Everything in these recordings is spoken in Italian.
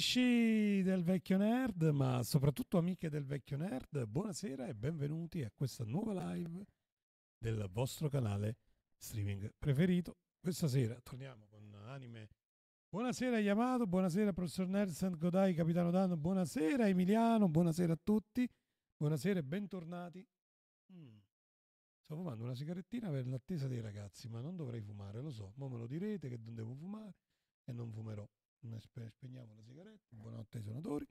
Amici del vecchio nerd, ma soprattutto amiche del vecchio nerd, buonasera e benvenuti a questa nuova live del vostro canale streaming preferito. Questa sera torniamo con anime. Buonasera Yamato, buonasera professor Nelson Godai, capitano Dan, buonasera Emiliano, buonasera a tutti, buonasera e bentornati. Mm. Sto fumando una sigarettina per l'attesa dei ragazzi, ma non dovrei fumare, lo so, ma me lo direte che non devo fumare e non fumerò. Spegniamo la sigaretta. Buonanotte ai suonatori.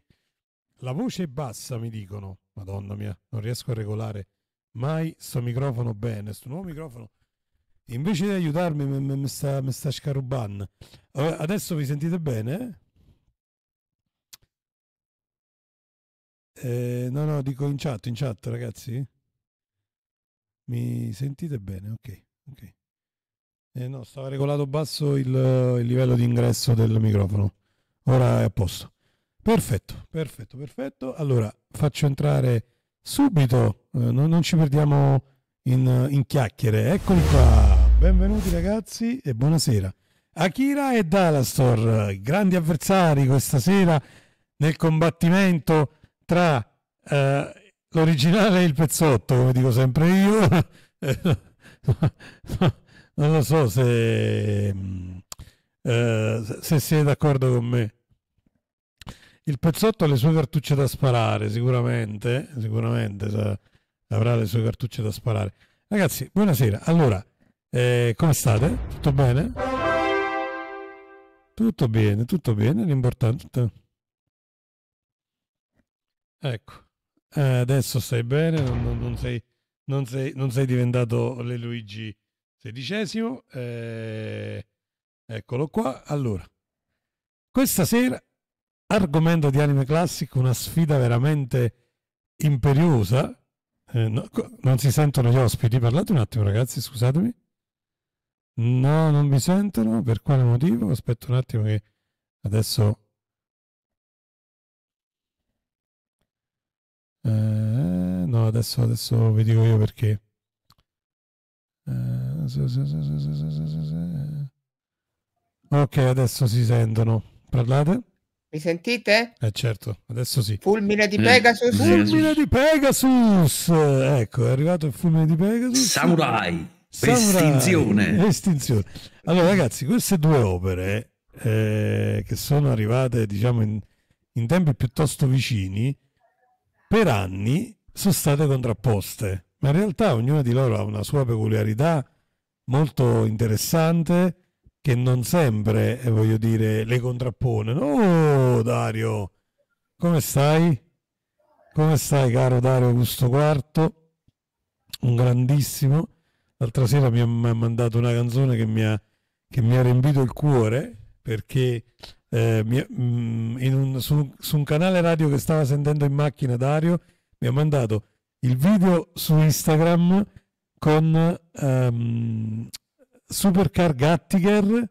La voce è bassa, mi dicono. Madonna mia, non riesco a regolare mai sto microfono bene, sto nuovo microfono. Invece di aiutarmi mi sta, sta scarubando. Adesso vi sentite bene? Eh, no, no, dico in chat, in chat ragazzi. Mi sentite bene? Ok, ok. Eh, no, stava regolato basso il, il livello di ingresso del microfono. Ora è a posto. Perfetto, perfetto, perfetto. Allora faccio entrare subito, eh, non, non, ci perdiamo in, in, chiacchiere. Eccoli qua, benvenuti ragazzi e buonasera. Akira e Dalastor, grandi avversari questa sera nel combattimento tra eh, l'originale e il pezzotto, come dico sempre io. Eh, non lo so se, mm, eh, se sei d'accordo con me. Il pezzotto ha le sue cartucce da sparare, sicuramente, sicuramente sa, avrà le sue cartucce da sparare. Ragazzi, buonasera. Allora, eh, come state? Tutto bene? Tutto bene, tutto bene, l'importante. Ecco, eh, adesso stai bene, non, non, sei, non, sei, non sei diventato le Luigi. Sedicesimo, eh, eccolo qua. Allora, questa sera, argomento di anime classico, una sfida veramente imperiosa. Eh, no, non si sentono gli ospiti, parlate un attimo ragazzi, scusatemi. No, non mi sentono, per quale motivo? Aspetto un attimo che adesso... Eh, no, adesso, adesso vi dico io perché. Eh, ok, adesso si sentono. Parlate? Mi sentite? Eh certo, adesso sì. Fulmine di Pegasus. Mm. Fulmine di Pegasus. Ecco, è arrivato il fulmine di Pegasus. Samurai. Samurai. Estinzione. Estinzione. Allora ragazzi, queste due opere eh, che sono arrivate diciamo in, in tempi piuttosto vicini, per anni sono state contrapposte ma in realtà ognuna di loro ha una sua peculiarità molto interessante che non sempre, eh, voglio dire, le contrappone. Oh Dario, come stai? Come stai caro Dario Augusto IV? Un grandissimo. L'altra sera mi ha, mandato una canzone che mi ha, che mi ha riempito il cuore perché eh, mi, mm, un, su, su un canale radio che stava sentendo in macchina Dario mi ha mandato il video su Instagram con um, Supercar Gattiger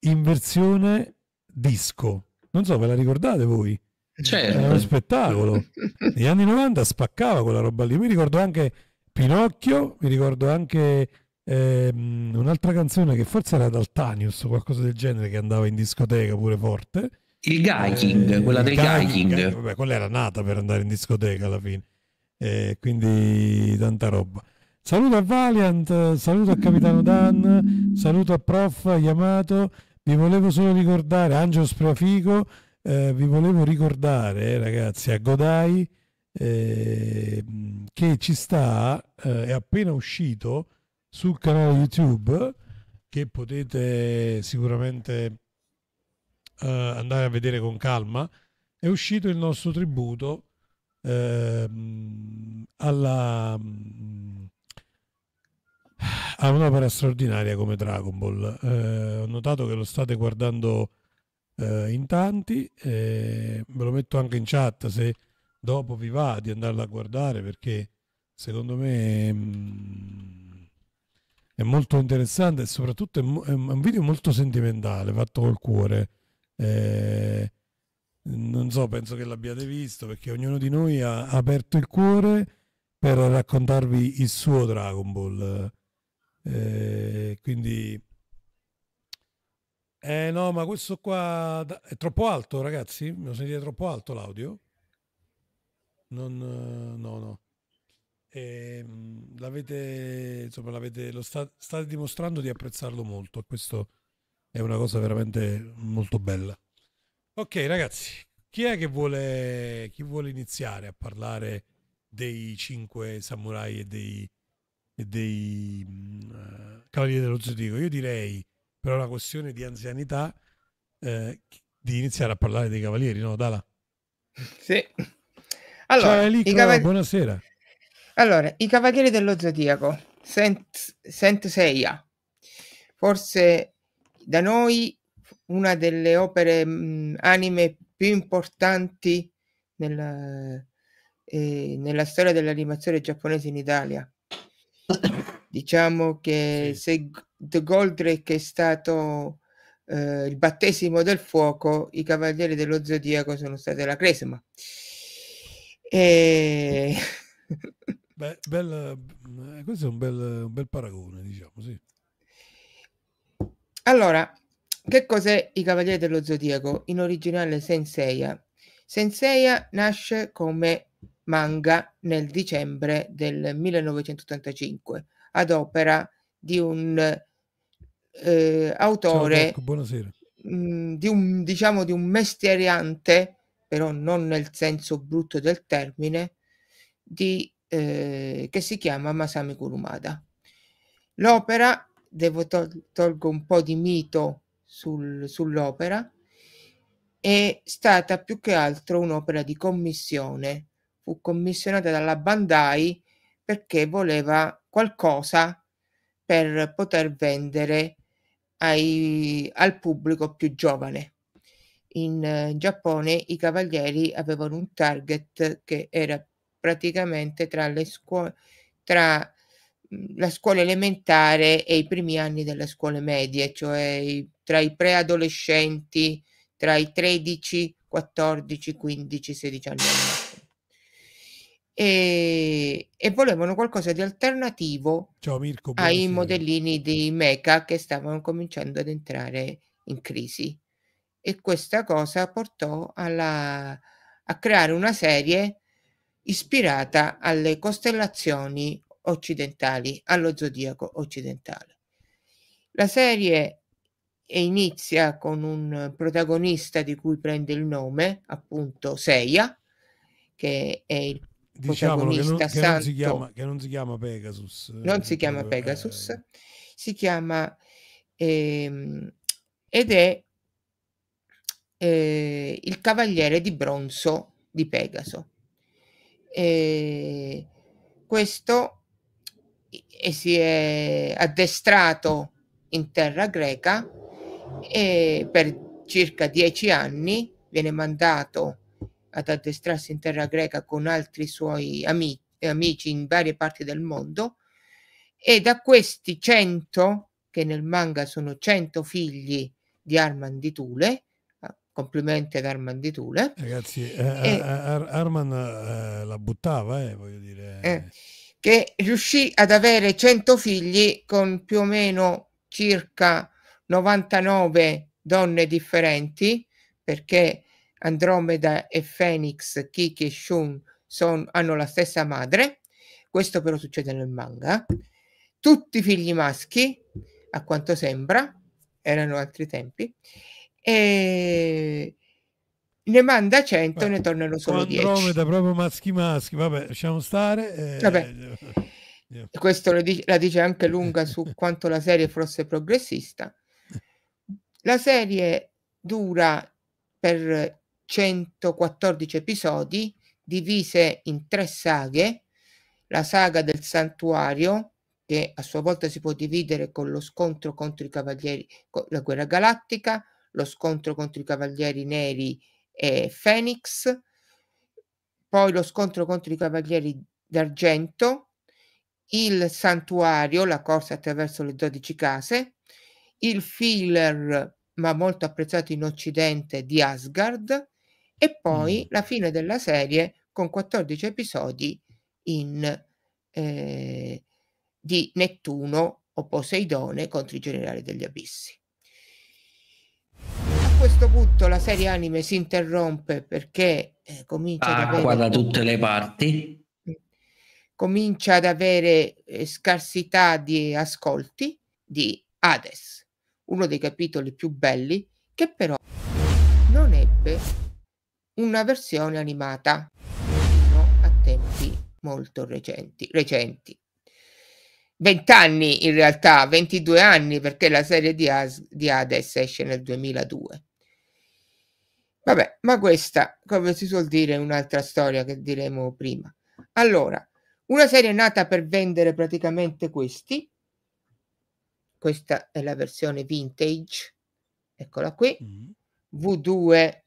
in versione disco. Non so, ve la ricordate voi? Certo. Era uno spettacolo. Negli anni 90 spaccava quella roba lì. Mi ricordo anche Pinocchio, mi ricordo anche ehm, un'altra canzone che forse era Daltanius o qualcosa del genere che andava in discoteca pure forte. Il Gaiking, eh, quella del Gaiking. Vabbè, quella era nata per andare in discoteca alla fine. E eh, quindi tanta roba. Saluto a Valiant, saluto a Capitano Dan, saluto a Prof Yamato. Vi volevo solo ricordare, Angelo Sprafico, eh, vi volevo ricordare, eh, ragazzi, a Godai eh, che ci sta, eh, è appena uscito sul canale YouTube che potete sicuramente eh, andare a vedere con calma. È uscito il nostro tributo ehm, alla, mm, a un'opera straordinaria come Dragon Ball. Eh, ho notato che lo state guardando eh, in tanti, eh, ve lo metto anche in chat se dopo vi va di andarla a guardare perché secondo me mh, mm, è molto interessante e soprattutto è, è, un video molto sentimentale, fatto col cuore. Eh, non so, penso che l'abbiate visto perché ognuno di noi ha aperto il cuore per raccontarvi il suo Dragon Ball. Eh, quindi, eh no, ma questo qua è troppo alto, ragazzi. Mi sentite troppo alto l'audio? Non, eh, no, no. E, ehm, l'avete, insomma, l'avete, lo sta, state dimostrando di apprezzarlo molto. Questo è una cosa veramente molto bella. Ok ragazzi, chi è che vuole, chi vuole iniziare a parlare dei cinque samurai e dei, e dei uh, cavalieri dello zodiaco? Io direi, per una questione di anzianità, eh, di iniziare a parlare dei cavalieri, no Dala? Sì. Allora, Ciao Elico, cavali... buonasera. Allora, i cavalieri dello zodiaco, Sent, Sent Seiya. Forse da noi una delle opere mh, mm, anime più importanti nella, eh, nella storia dell'animazione giapponese in Italia. Diciamo che se The Goldrake è stato eh, il battesimo del fuoco, i Cavalieri dello Zodiaco sono stati la cresima. E... Beh, bella, eh, questo è un bel, un bel paragone, diciamo, sì. Allora, che cos'è i Cavalieri dello Zodiaco? In originale Senseiya. Senseiya nasce come manga nel dicembre del 1985 ad opera di un eh, autore mh, mm, di un diciamo di un mestieriante però non nel senso brutto del termine di, eh, che si chiama Masami Kurumada l'opera devo tol- tolgo un po' di mito sul, sull'opera è stata più che altro un'opera di commissione. Fu commissionata dalla Bandai perché voleva qualcosa per poter vendere ai, al pubblico più giovane. In eh, Giappone i cavalieri avevano un target che era praticamente tra le scuole tra Mhmm, la scuola elementare e i primi anni delle scuole medie, cioè tra i preadolescenti, tra i 13, 14, 15, 16 anni. E, e volevano qualcosa di alternativo Ciao Mirko, ai modellini di Meca che stavano cominciando ad entrare in crisi. E questa cosa portò alla, a creare una serie ispirata alle costellazioni occidentali, allo zodiaco occidentale. La serie inizia con un protagonista di cui prende il nome, appunto Seia, che è il protagonista che non, che, santo, non chiama, che non, si chiama, Pegasus. Non si eh, chiama eh, Pegasus, eh. si chiama ehm, ed è eh, il cavaliere di bronzo di Pegaso. E questo e si è addestrato in terra greca e per circa dieci anni viene mandato ad addestrarsi in terra greca con altri suoi amici, amici in varie parti del mondo e da questi cento che nel manga sono cento figli di Arman di Tule complimenti ad Arman di Tule ragazzi eh, e, Ar- Arman eh, la buttava eh, voglio dire eh che riuscì ad avere 100 figli con più o meno circa 99 donne differenti, perché Andromeda e Fenix, Kiki e Shun son, hanno la stessa madre, questo però succede nel manga, tutti figli maschi, a quanto sembra, erano altri tempi, e ne manda 100 e ne tornano solo Andromeda, 10. Andromeda proprio maschi maschi, vabbè, lasciamo stare. Eh... Vabbè. Yeah. Eh. Questo dice, la dice anche lunga su quanto la serie fosse progressista. La serie dura per 114 episodi, divise in tre saghe, la saga del santuario, che a sua volta si può dividere con lo scontro contro i cavalieri, con la guerra galattica, lo scontro contro i cavalieri neri e eh, Phoenix, poi lo scontro contro i Cavalieri d'Argento, il Santuario, la corsa attraverso le 12 case, il filler ma molto apprezzato in Occidente di Asgard e poi mm. la fine della serie con 14 episodi in, eh, di Nettuno o Poseidone contro i generali degli abissi questo punto la serie anime si interrompe perché eh, comincia ah, ad avere... Acqua da tutte le parti. Comincia ad avere eh, scarsità di ascolti di Hades, uno dei capitoli più belli che però non ebbe una versione animata fino a tempi molto recenti. recenti. 20 anni in realtà, 22 anni perché la serie di, As- di Hades esce nel 2002. Vabbè, ma questa, come si suol dire, è un'altra storia che diremo prima. Allora, una serie nata per vendere praticamente questi. Questa è la versione vintage, eccola qui. Mm. V2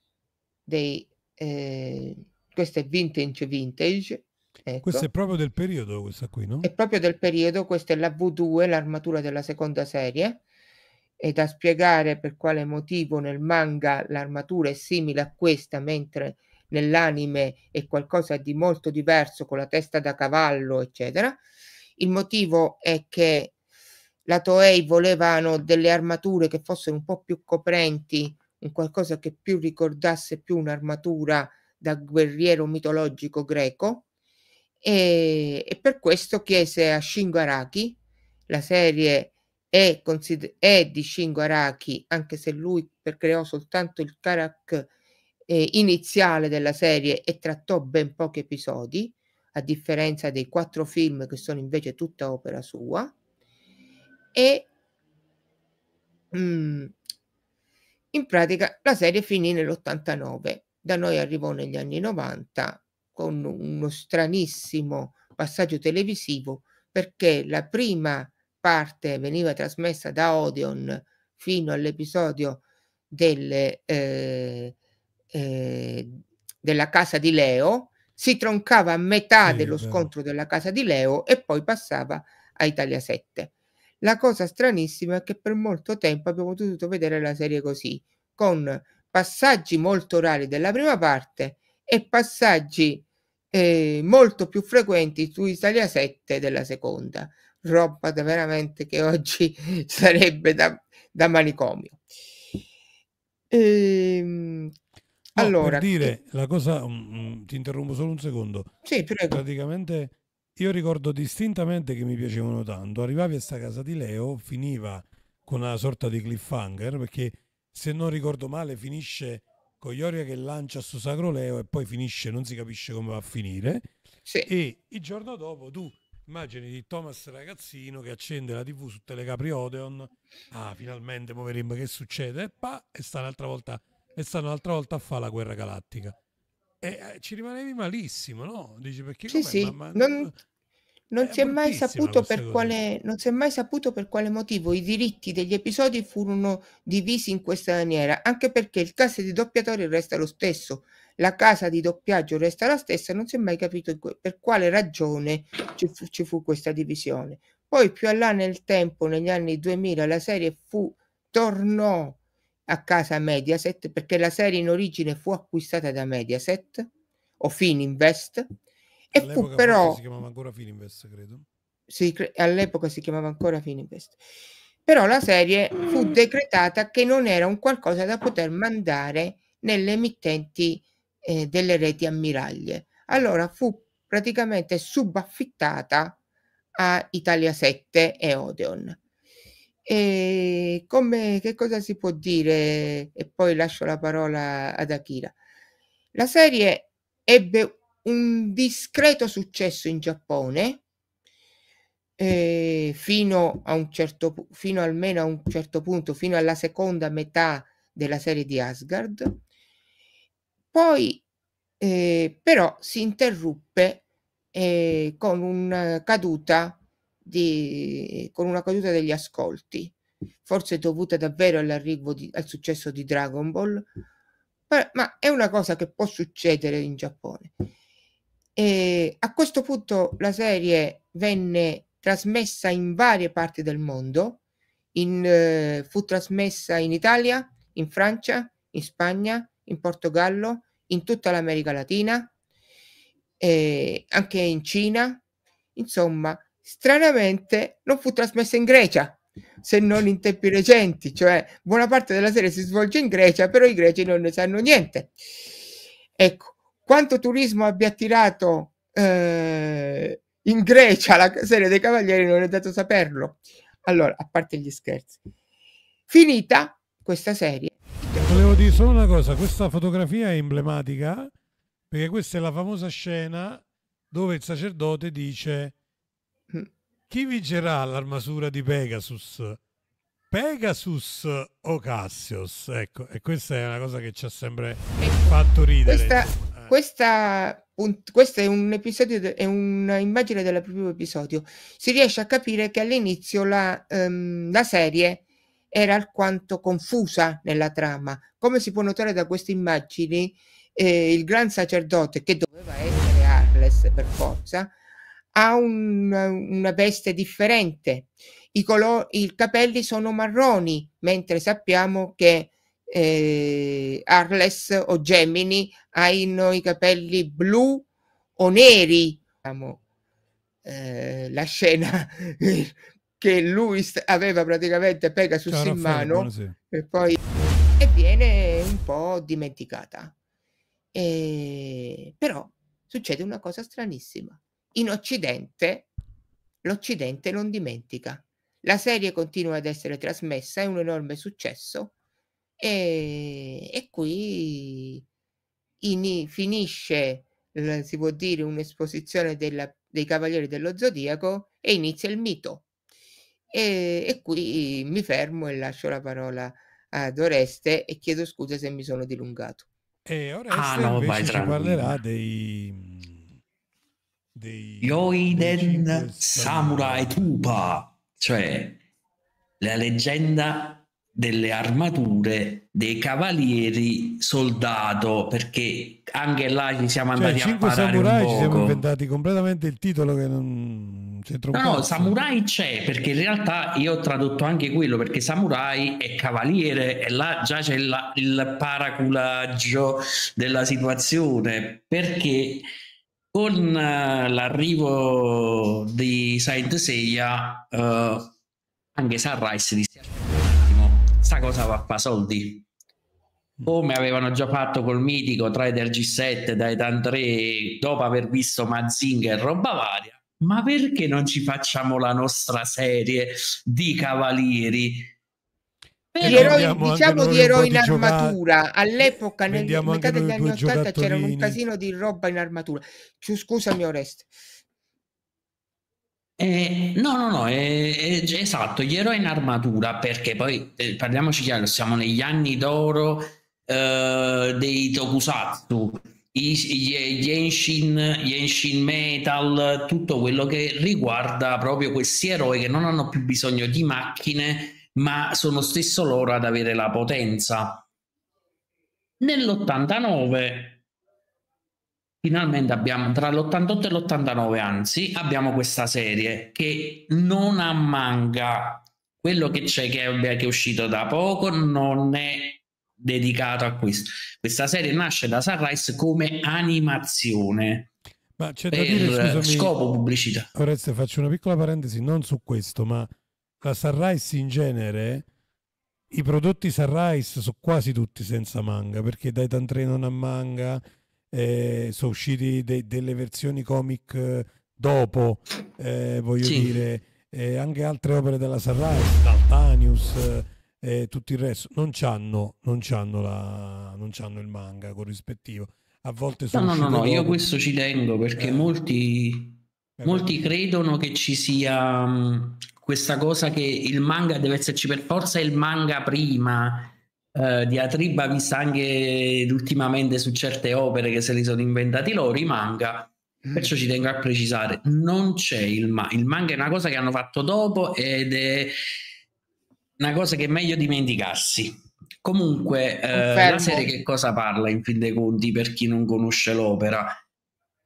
dei... Eh, questa è vintage vintage. Ecco. Questa è proprio del periodo, questa qui, no? È proprio del periodo, questa è la V2, l'armatura della seconda serie e da spiegare per quale motivo nel manga l'armatura è simile a questa, mentre nell'anime è qualcosa di molto diverso con la testa da cavallo, eccetera. Il motivo è che la Toei volevano delle armature che fossero un po' più coprenti, un qualcosa che più ricordasse più un'armatura da guerriero mitologico greco e, e per questo chiese a Shingo Araki, la serie è, consider- è di Shingo Araki, anche se lui creò soltanto il Karak eh, iniziale della serie e trattò ben pochi episodi, a differenza dei quattro film che sono invece tutta opera sua. E mh, mm, in pratica la serie finì nell'89, da noi arrivò negli anni 90 con uno stranissimo passaggio televisivo perché la prima parte veniva trasmessa da Odeon fino all'episodio delle, eh, eh, della casa di Leo, si troncava a metà sì, dello scontro della casa di Leo e poi passava a Italia 7. La cosa stranissima è che per molto tempo abbiamo potuto vedere la serie così, con passaggi molto rari della prima parte e passaggi eh, molto più frequenti su Italia 7 della seconda roba da veramente che oggi sarebbe da, da manicomio. Ehm, no, allora, per dire la cosa, um, ti interrompo solo un secondo. Sì, prego. Praticamente io ricordo distintamente che mi piacevano tanto. Arrivavi a sta casa di Leo, finiva con una sorta di cliffhanger perché se non ricordo male finisce con Ioria che lancia su Sacro Leo e poi finisce, non si capisce come va a finire. Sì. E il giorno dopo tu immagini di Thomas Ragazzino che accende la tv su Telecapri Odeon ah finalmente mo che succede e, pa, e sta un'altra volta e sta un'altra volta a fare la guerra galattica e eh, ci rimanevi malissimo no? dici perché sì, sì. Ma, ma, non, non si è mai saputo per cosa. quale non si è mai saputo per quale motivo i diritti degli episodi furono divisi in questa maniera anche perché il cast di doppiatori resta lo stesso la casa di doppiaggio resta la stessa, non si è mai capito per quale ragione ci fu, ci fu questa divisione. Poi più là nel tempo, negli anni 2000, la serie fu, tornò a casa Mediaset perché la serie in origine fu acquistata da Mediaset o Fininvest e all'epoca fu però si chiamava ancora Fininvest credo si, all'epoca si chiamava ancora Fininvest però la serie fu decretata che non era un qualcosa da poter mandare nelle emittenti eh, delle reti ammiraglie. Allora fu praticamente subaffittata a Italia 7 e Odeon. E come, che cosa si può dire? E poi lascio la parola ad Akira. La serie ebbe un discreto successo in Giappone eh, fino a un certo fino almeno a un certo punto, fino alla seconda metà della serie di Asgard poi eh, però si interruppe eh, con una caduta di, con una caduta degli ascolti, forse dovuta davvero all'arrivo di, al successo di Dragon Ball, ma è una cosa che può succedere in Giappone. E a questo punto la serie venne trasmessa in varie parti del mondo, in, eh, fu trasmessa in Italia, in Francia, in Spagna, in Portogallo, in tutta l'America Latina, eh, anche in Cina. Insomma, stranamente non fu trasmessa in Grecia, se non in tempi recenti, cioè buona parte della serie si svolge in Grecia, però i greci non ne sanno niente. Ecco, quanto turismo abbia attirato eh, in Grecia la serie dei Cavalieri non è dato saperlo. Allora, a parte gli scherzi. Finita questa serie, Volevo dire solo una cosa, questa fotografia è emblematica perché questa è la famosa scena dove il sacerdote dice mm. chi vincerà l'armatura di Pegasus? Pegasus o Cassius? Ecco, e questa è una cosa che ci ha sempre eh, fatto ridere. Questa, eh. questa, un, questa è un episodio, è un'immagine del primo episodio. Si riesce a capire che all'inizio la, um, la serie era alquanto confusa nella trama. Come si può notare da queste immagini, eh, il gran sacerdote, che doveva essere Arles per forza, ha un, una veste differente. I, color, I, capelli sono marroni, mentre sappiamo che eh, Arles o Gemini hanno i capelli blu o neri. Diciamo, eh, la scena che lui aveva praticamente Pegasus Ciao, in mano e poi e viene un po' dimenticata. E... Però succede una cosa stranissima. In Occidente l'Occidente non dimentica. La serie continua ad essere trasmessa, è un enorme successo e, e qui in... finisce, si può dire, un'esposizione della... dei Cavalieri dello Zodiaco e inizia il mito e, e, qui mi fermo e lascio la parola ad Oreste e chiedo scusa se mi sono dilungato. E Oreste ah, no, vai, ci parlerà dei... Mhmm, dei Yoiden dei Samurai Tupa, cioè la leggenda delle armature dei cavalieri soldato perché anche là ci siamo cioè, andati cioè, a parare samurai ci siamo inventati completamente il titolo che non centrocampo. No, no, Samurai c'è perché in realtà io ho tradotto anche quello perché Samurai è cavaliere e là già c'è la, il paraculaggio della situazione perché con eh, l'arrivo di Saint Seiya eh, anche Sunrise disse sta cosa va a soldi mm. come avevano già fatto col mitico tra del G7 dai 3 dopo aver visto Mazinga e roba varia ma perché non ci facciamo la nostra serie di cavalieri? Gli eroi, diciamo di eroi in armatura all'epoca nel mercato degli anni 80 c'era un casino di roba in armatura scusami Oreste eh, no, no, no, eh, eh, esatto, gli eroi in armatura, perché poi eh, parliamoci chiaro, siamo negli anni d'oro eh, dei Tokusatsu, Genshin, Genshin Metal, tutto quello che riguarda proprio questi eroi che non hanno più bisogno di macchine, ma sono stesso loro ad avere la potenza. Nell'89 Finalmente abbiamo tra l'88 e l'89, anzi, abbiamo questa serie che non ha manga. Quello che c'è che è, che è uscito da poco non è dedicato a questo. Questa serie nasce da Sunrise come animazione. Ma c'è da dire, scusami, scopo pubblicità. Oreste, faccio una piccola parentesi, non su questo, ma la Sunrise in genere, i prodotti Sunrise sono quasi tutti senza manga, perché Titan 3 non ha manga, eh, sono usciti de- delle versioni comic eh, dopo, eh, voglio sì. dire, eh, anche altre opere della Sunrise, Daltanius eh, tutto il resto, non c'hanno, non, c'hanno la, non c'hanno il manga corrispettivo. A volte sono... No, no, no, no io questo ci tengo perché eh. molti, eh, molti credono che ci sia mm, questa cosa che il manga deve esserci per forza il manga prima. Uh, eh, Atriba vista anche ultimamente su certe opere che se li sono inventati loro, i manga. Mm. Perciò ci tengo a precisare, non c'è il manga. Il manga è una cosa che hanno fatto dopo ed è una cosa che è meglio dimenticarsi. Comunque, eh, la serie che cosa parla in fin dei conti per chi non conosce l'opera?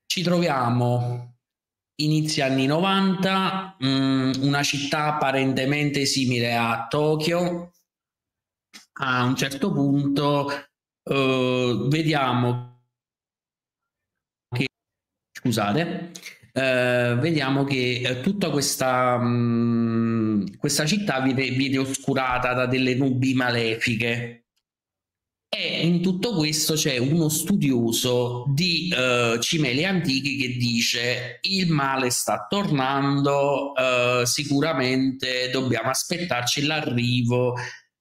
Ci troviamo inizio anni 90, mh, mm, una città apparentemente simile a Tokyo. A un certo punto eh, vediamo che, scusate, eh, vediamo che eh, tutta questa, mh, mm, questa città viene, viene oscurata da delle nubi malefiche. E in tutto questo c'è uno studioso di eh, cimeli antichi che dice il male sta tornando, eh, sicuramente dobbiamo aspettarci l'arrivo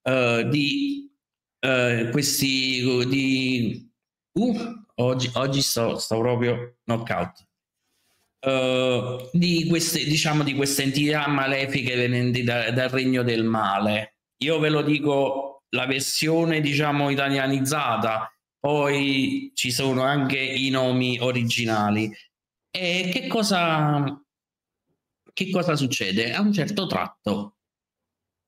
eh, di eh, questi... Di... Uh, oggi, oggi sto, sto proprio knockout. Eh, di, queste, diciamo, di queste entità malefiche venenti da, dal regno del male. Io ve lo dico, la versione diciamo italianizzata, poi ci sono anche i nomi originali. E che cosa, che cosa succede? A un certo tratto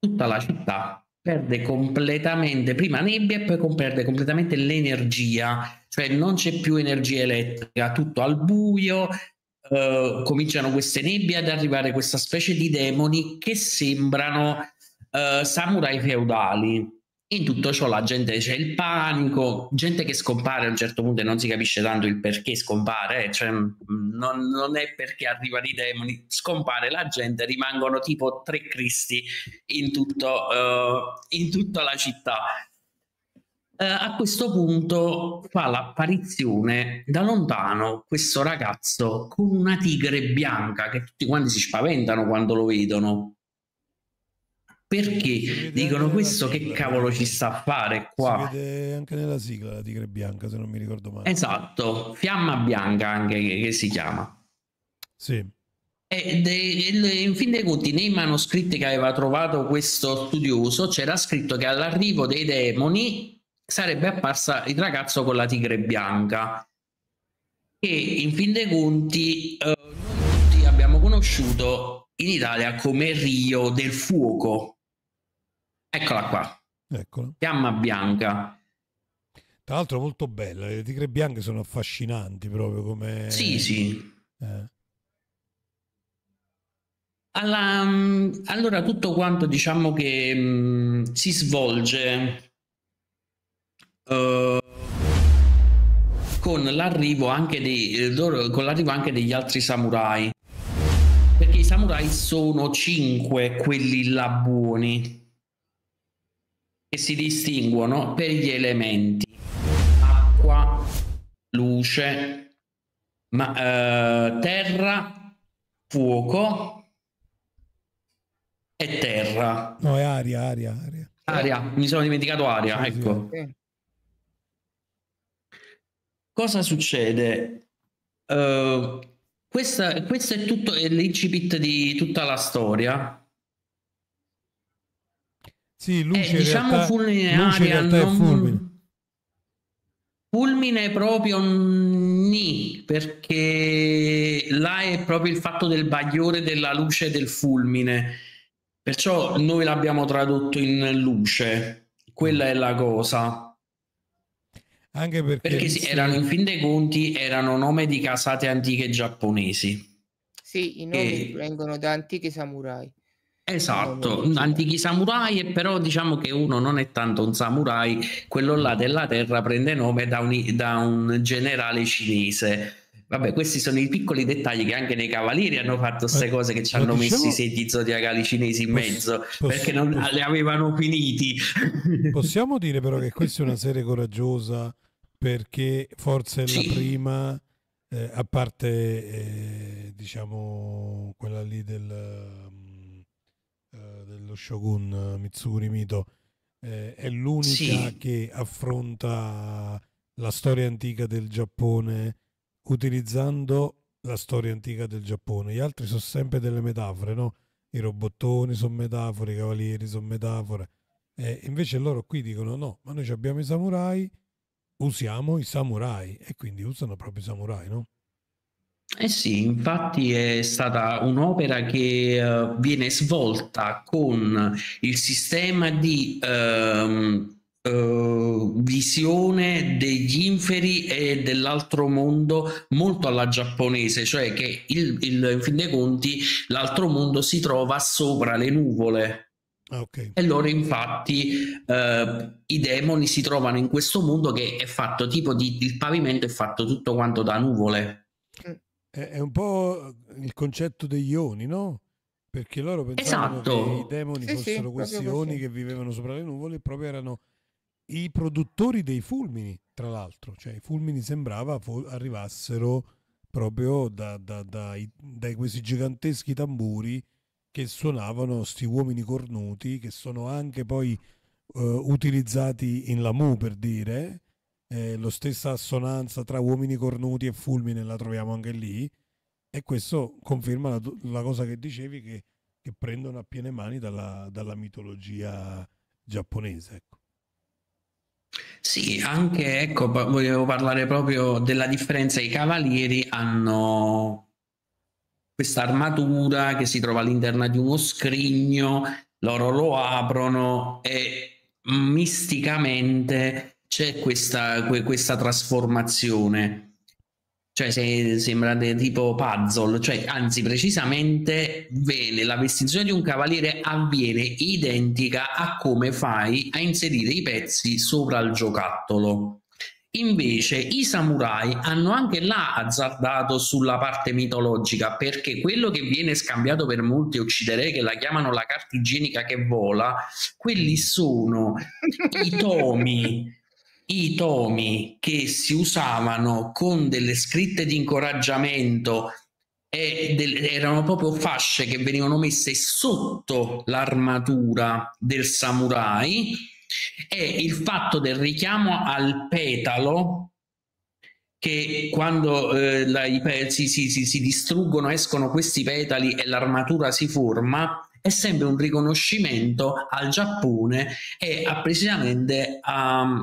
tutta la città perde completamente, prima nebbia e poi perde completamente l'energia, cioè non c'è più energia elettrica, tutto al buio, eh, cominciano queste nebbie ad arrivare questa specie di demoni che sembrano uh, samurai feudali. In tutto ciò la gente c'è il panico, gente che scompare a un certo punto e non si capisce tanto il perché scompare, eh, cioè mm, non, non è perché arrivano i demoni, scompare la gente, rimangono tipo tre cristi in, tutto, uh, in tutta la città eh, a questo punto fa l'apparizione da lontano questo ragazzo con una tigre bianca che tutti quanti si spaventano quando lo vedono. Perché dicono questo sigla, che cavolo eh. ci sta a fare qua? anche nella sigla la tigre bianca, se non mi ricordo male. Esatto, fiamma bianca anche che, che si chiama. Sì. E, de, de, in fin dei conti, nei manoscritti che aveva trovato questo studioso c'era scritto che all'arrivo dei demoni sarebbe apparsa il ragazzo con la tigre bianca che in fin dei conti eh, tutti abbiamo conosciuto in Italia come Rio del Fuoco. Eccola qua. Eccola. Fiamma bianca. Tra l'altro molto bella, le tigre bianche sono affascinanti proprio come... Sì, sì. Eh. Alla, mm, allora tutto quanto diciamo che mh, mm, si svolge eh, con, l'arrivo dei, eh, con l'arrivo anche degli altri samurai perché i samurai sono cinque quelli là buoni che si distinguono per gli elementi acqua, luce, ma, eh, terra, fuoco e terra. No, è aria, aria, aria. Aria, mi sono dimenticato aria, sì, ecco. Sì. Eh cosa succede? Uh, questa, questo è tutto è l'incipit di tutta la storia. Sì, eh, luce eh, diciamo realtà, fulminaria, luce non... fulmine. fulmine proprio ni, perché là è proprio il fatto del bagliore della luce del fulmine. Perciò noi l'abbiamo tradotto in luce, quella è la cosa. Anche perché, perché sì, erano in fin dei conti erano nome di casate antiche giapponesi. Sì, i nomi e... vengono da antichi samurai. Esatto, antichi samurai, e però diciamo che uno non è tanto un samurai, quello là della terra prende nome da un, da un generale cinese Vabbè, questi sono i piccoli dettagli che anche nei cavalieri hanno fatto queste cose che ci hanno diciamo... messo i seti zodiacali cinesi in mezzo Poss- perché non poss- li avevano finiti. Possiamo dire però che questa è una serie coraggiosa perché forse è la sì. prima, eh, a parte eh, diciamo quella lì del, mm, eh, dello shogun Mitsuri Mito, eh, è l'unica sì. che affronta la storia antica del Giappone utilizzando la storia antica del Giappone. Gli altri sono sempre delle metafore, no? I robottoni sono metafore, i cavalieri sono metafore. Eh, invece loro qui dicono no, ma noi abbiamo i samurai, usiamo i samurai e quindi usano proprio i samurai, no? Eh sì, infatti è stata un'opera che uh, viene svolta con il sistema di... Uh, eh, visione degli inferi e dell'altro mondo molto alla giapponese, cioè che il, il, in fin dei conti l'altro mondo si trova sopra le nuvole. Ah, okay. E loro infatti eh, i demoni si trovano in questo mondo che è fatto tipo di il pavimento è fatto tutto quanto da nuvole. È, un po' il concetto degli ioni, no? Perché loro pensavano esatto. che i demoni sì, fossero sì, questi ioni che vivevano sopra le nuvole e proprio erano i produttori dei fulmini, tra l'altro, cioè i fulmini sembrava fo- arrivassero proprio da, da, da, da, questi giganteschi tamburi che suonavano questi uomini cornuti che sono anche poi eh, utilizzati in Lamu per dire eh, lo stessa assonanza tra uomini cornuti e fulmine la troviamo anche lì e questo conferma la, la cosa che dicevi che, che, prendono a piene mani dalla, dalla mitologia giapponese ecco. Sì, anche ecco, volevo parlare proprio della differenza. I cavalieri hanno questa armatura che si trova all'interno di uno scrigno, loro lo aprono e misticamente c'è questa, questa trasformazione cioè se, sembra tipo puzzle, cioè, anzi precisamente bene, la vestizione di un cavaliere avviene identica a come fai a inserire i pezzi sopra il giocattolo. Invece i samurai hanno anche là azzardato sulla parte mitologica perché quello che viene scambiato per molti ucciderei che la chiamano la carta igienica che vola, quelli sono i tomi i tomi che si usavano con delle scritte di incoraggiamento e del, erano proprio fasce che venivano messe sotto l'armatura del samurai e il fatto del richiamo al petalo che quando eh, la, i, pezzi si, si, si distruggono escono questi petali e l'armatura si forma è sempre un riconoscimento al Giappone e a, precisamente a,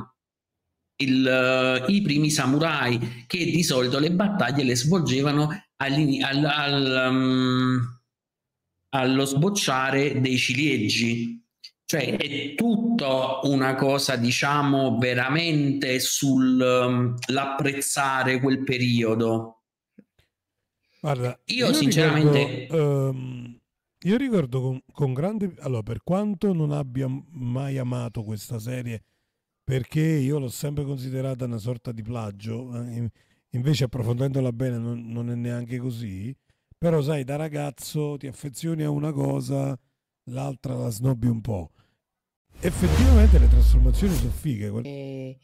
il, eh, i primi samurai che di solito le battaglie le svolgevano al, al, um, allo sbocciare dei ciliegi. Cioè è tutta una cosa, diciamo, veramente sull'apprezzare ehm, um, quel periodo. Guarda, io, io sinceramente... Ricordo, um, io ricordo con, con grande... Allora, per quanto non abbia mai amato questa serie, perché io l'ho sempre considerata una sorta di plagio, eh, invece approfondendola bene non, non è neanche così, però sai da ragazzo ti affezioni a una cosa, l'altra la snobbi un po'. Effettivamente le trasformazioni sono fighe. Eh,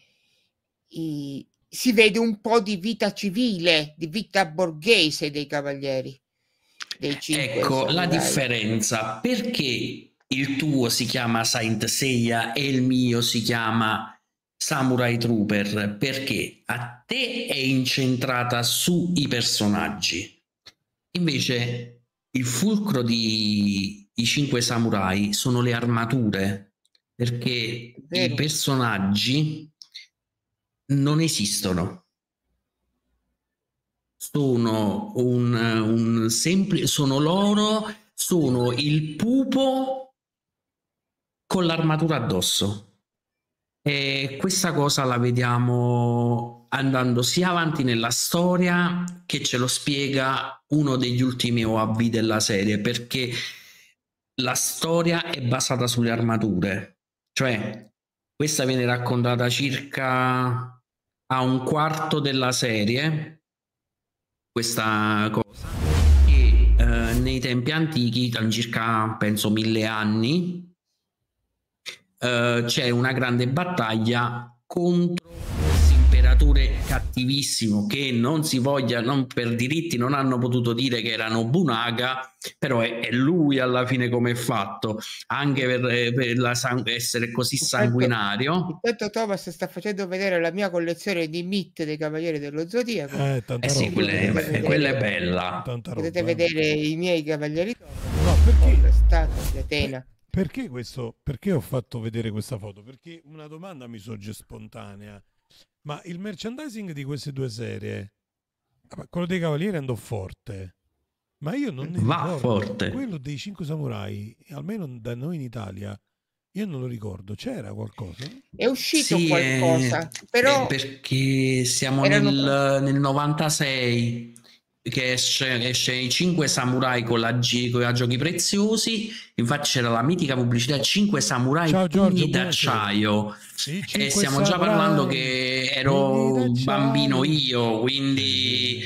eh, si vede un po' di vita civile, di vita borghese dei cavalieri. Dei eh, cinque, ecco la differenza, perché il tuo si chiama Saint Seiya e il mio si chiama Samurai Trooper perché a te è incentrata sui personaggi. Invece il fulcro di I Cinque Samurai sono le armature, perché i personaggi non esistono. Sono, un, un sempli- sono loro, sono il pupo con l'armatura addosso e questa cosa la vediamo andando sia avanti nella storia che ce lo spiega uno degli ultimi OAV della serie, perché la storia è basata sulle armature, cioè questa viene raccontata circa a un quarto della serie, questa cosa, e eh, nei tempi antichi, da circa penso mille anni, eh, c'è una grande battaglia contro questo imperatore cattivissimo che non si voglia, non per diritti non hanno potuto dire che era Nobunaga, però è, è lui alla fine come è fatto, anche per, eh, per sangu- essere così sanguinario. Intanto Thomas sta facendo vedere la mia collezione di MIT dei Cavalieri dello Zodiaco. Eh, eh sì, roba, quella, è, be- eh, quella è, bella. Potete vedere i miei Cavalieri d'Oro. No, perché... Stato di Atena. Perché, questo, perché ho fatto vedere questa foto? Perché una domanda mi sorge spontanea. Ma il merchandising di queste due serie, quello dei Cavalieri andò forte, ma io non ne Va ricordo. forte. Quello dei Cinque Samurai, almeno da noi in Italia, io non lo ricordo. C'era qualcosa? È uscito sì, qualcosa, è... Eh, però... È perché siamo nel, nel 96 che esce, esce i 5 samurai con la, G, con i giochi preziosi infatti c'era la mitica pubblicità 5 samurai Ciao, Giorgio, d'acciaio sì, e stiamo già parlando che ero bambino io quindi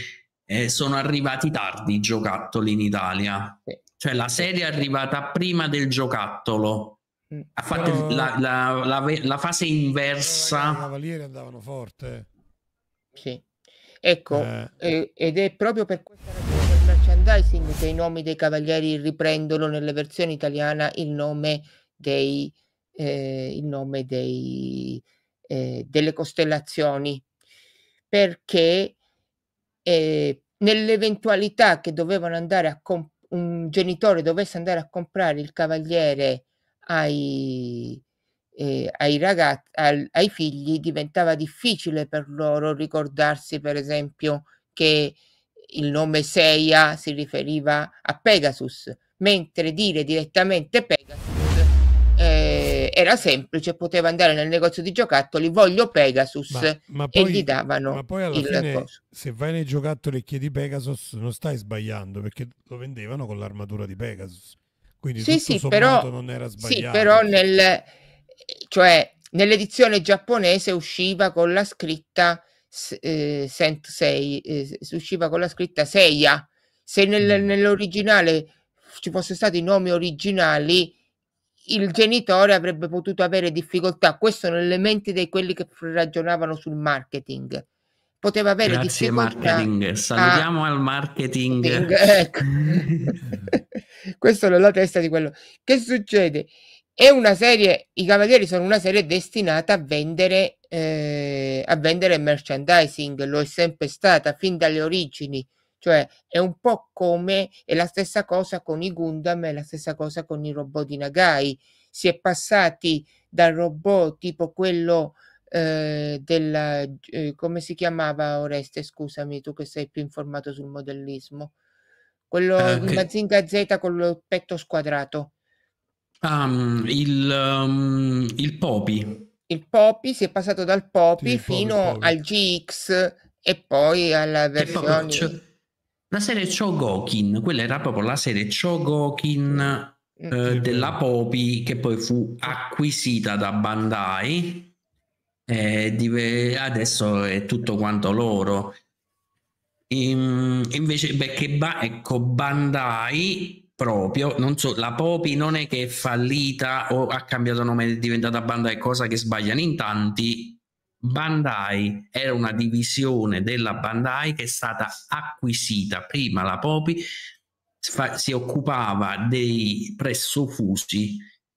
eh, sono arrivati tardi i giocattoli in Italia cioè la serie è arrivata prima del giocattolo mm. ha fatto Però... la, la, la, la, fase inversa i cavalieri andavano forte sì Ecco, Eh. ed è proprio per questa ragione del merchandising che i nomi dei cavalieri riprendono nelle versioni italiane il nome dei ehm, il nome dei ehm, delle costellazioni, perché, ehm, nell'eventualità che dovevano andare a com un genitore dovesse andare a comprare il cavaliere ai eh, ai, ragazzi, al, ai figli diventava difficile per loro ricordarsi, per esempio, che il nome Seia si riferiva a Pegasus, mentre dire direttamente Pegasus eh, era semplice, poteva andare nel negozio di giocattoli, voglio Pegasus ma, ma poi, e gli davano ma poi alla fine, Se vai nei giocattoli e chiedi Pegasus non stai sbagliando perché lo vendevano con l'armatura di Pegasus. Quindi sì, sì, però, non era sbagliato. Sì, però nel, cioè nell'edizione giapponese usciva con la scritta eh, Sensei, eh, usciva con la scritta Seiya. Se nel, mm. nell'originale ci fossero stati i nomi originali, il genitore avrebbe potuto avere difficoltà. Questo nelle menti di quelli che ragionavano sul marketing. Poteva avere Grazie difficoltà. marketing. Salutiamo a... al marketing. marketing ecco. Questo nella testa di quello. Che succede? È una serie, i Cavalieri sono una serie destinata a vendere, eh, a vendere merchandising, lo è sempre stata fin dalle origini, cioè è un po' come, è la stessa cosa con i Gundam, è la stessa cosa con i robot di Nagai, si è passati dal robot tipo quello eh, della, eh, come si chiamava Oreste, scusami, tu che sei più informato sul modellismo, quello okay. Eh, di Mazinga Z con lo petto squadrato. Um, il, um, il Poppy. Il Poppy si è passato dal Popi sì, fino Poppy, Poppy. al GX e poi alla versione... Poi la serie Chogokin, quella era proprio la serie Chogokin mm. eh, della Popi che poi fu acquisita da Bandai eh, di, adesso è tutto quanto loro. In, ehm, invece, beh, che ba, ecco, Bandai proprio, non so, la Popi non è che è fallita o ha cambiato nome ed è diventata Bandai, cosa che sbagliano in tanti. Bandai era una divisione della Bandai che è stata acquisita prima la Popi si occupava dei pressofusi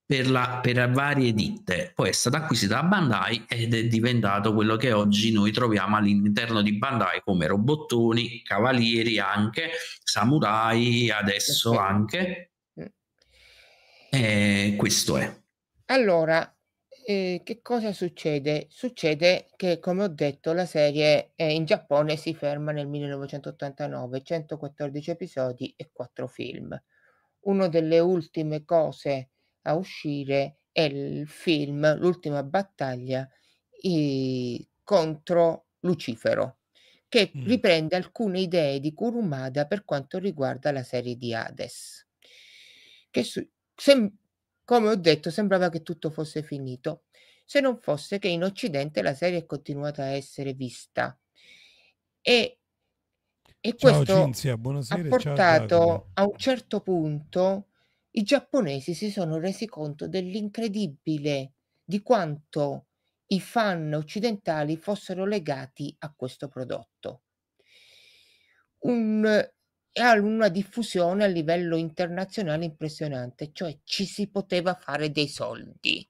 per, la, per, varie ditte, poi è stata acquisita da Bandai ed è diventato quello che oggi noi troviamo all'interno di Bandai come robottoni, cavalieri anche, samurai adesso okay. anche. Mm. E questo è. Allora, eh, che cosa succede? Succede che, come ho detto, la serie eh, in Giappone si ferma nel 1989, 114 episodi e 4 film. Una delle ultime cose a uscire è il film L'ultima battaglia eh, contro Lucifero, che mm. riprende alcune idee di Kurumada per quanto riguarda la serie di Hades. Che su- sem- come ho detto, sembrava che tutto fosse finito, se non fosse che in Occidente la serie è continuata a essere vista. E, e ciao, questo Cinzia, ha portato ciao, a un certo punto i giapponesi si sono resi conto dell'incredibile di quanto i fan occidentali fossero legati a questo prodotto. Un, ha una diffusione a livello internazionale impressionante, cioè ci si poteva fare dei soldi.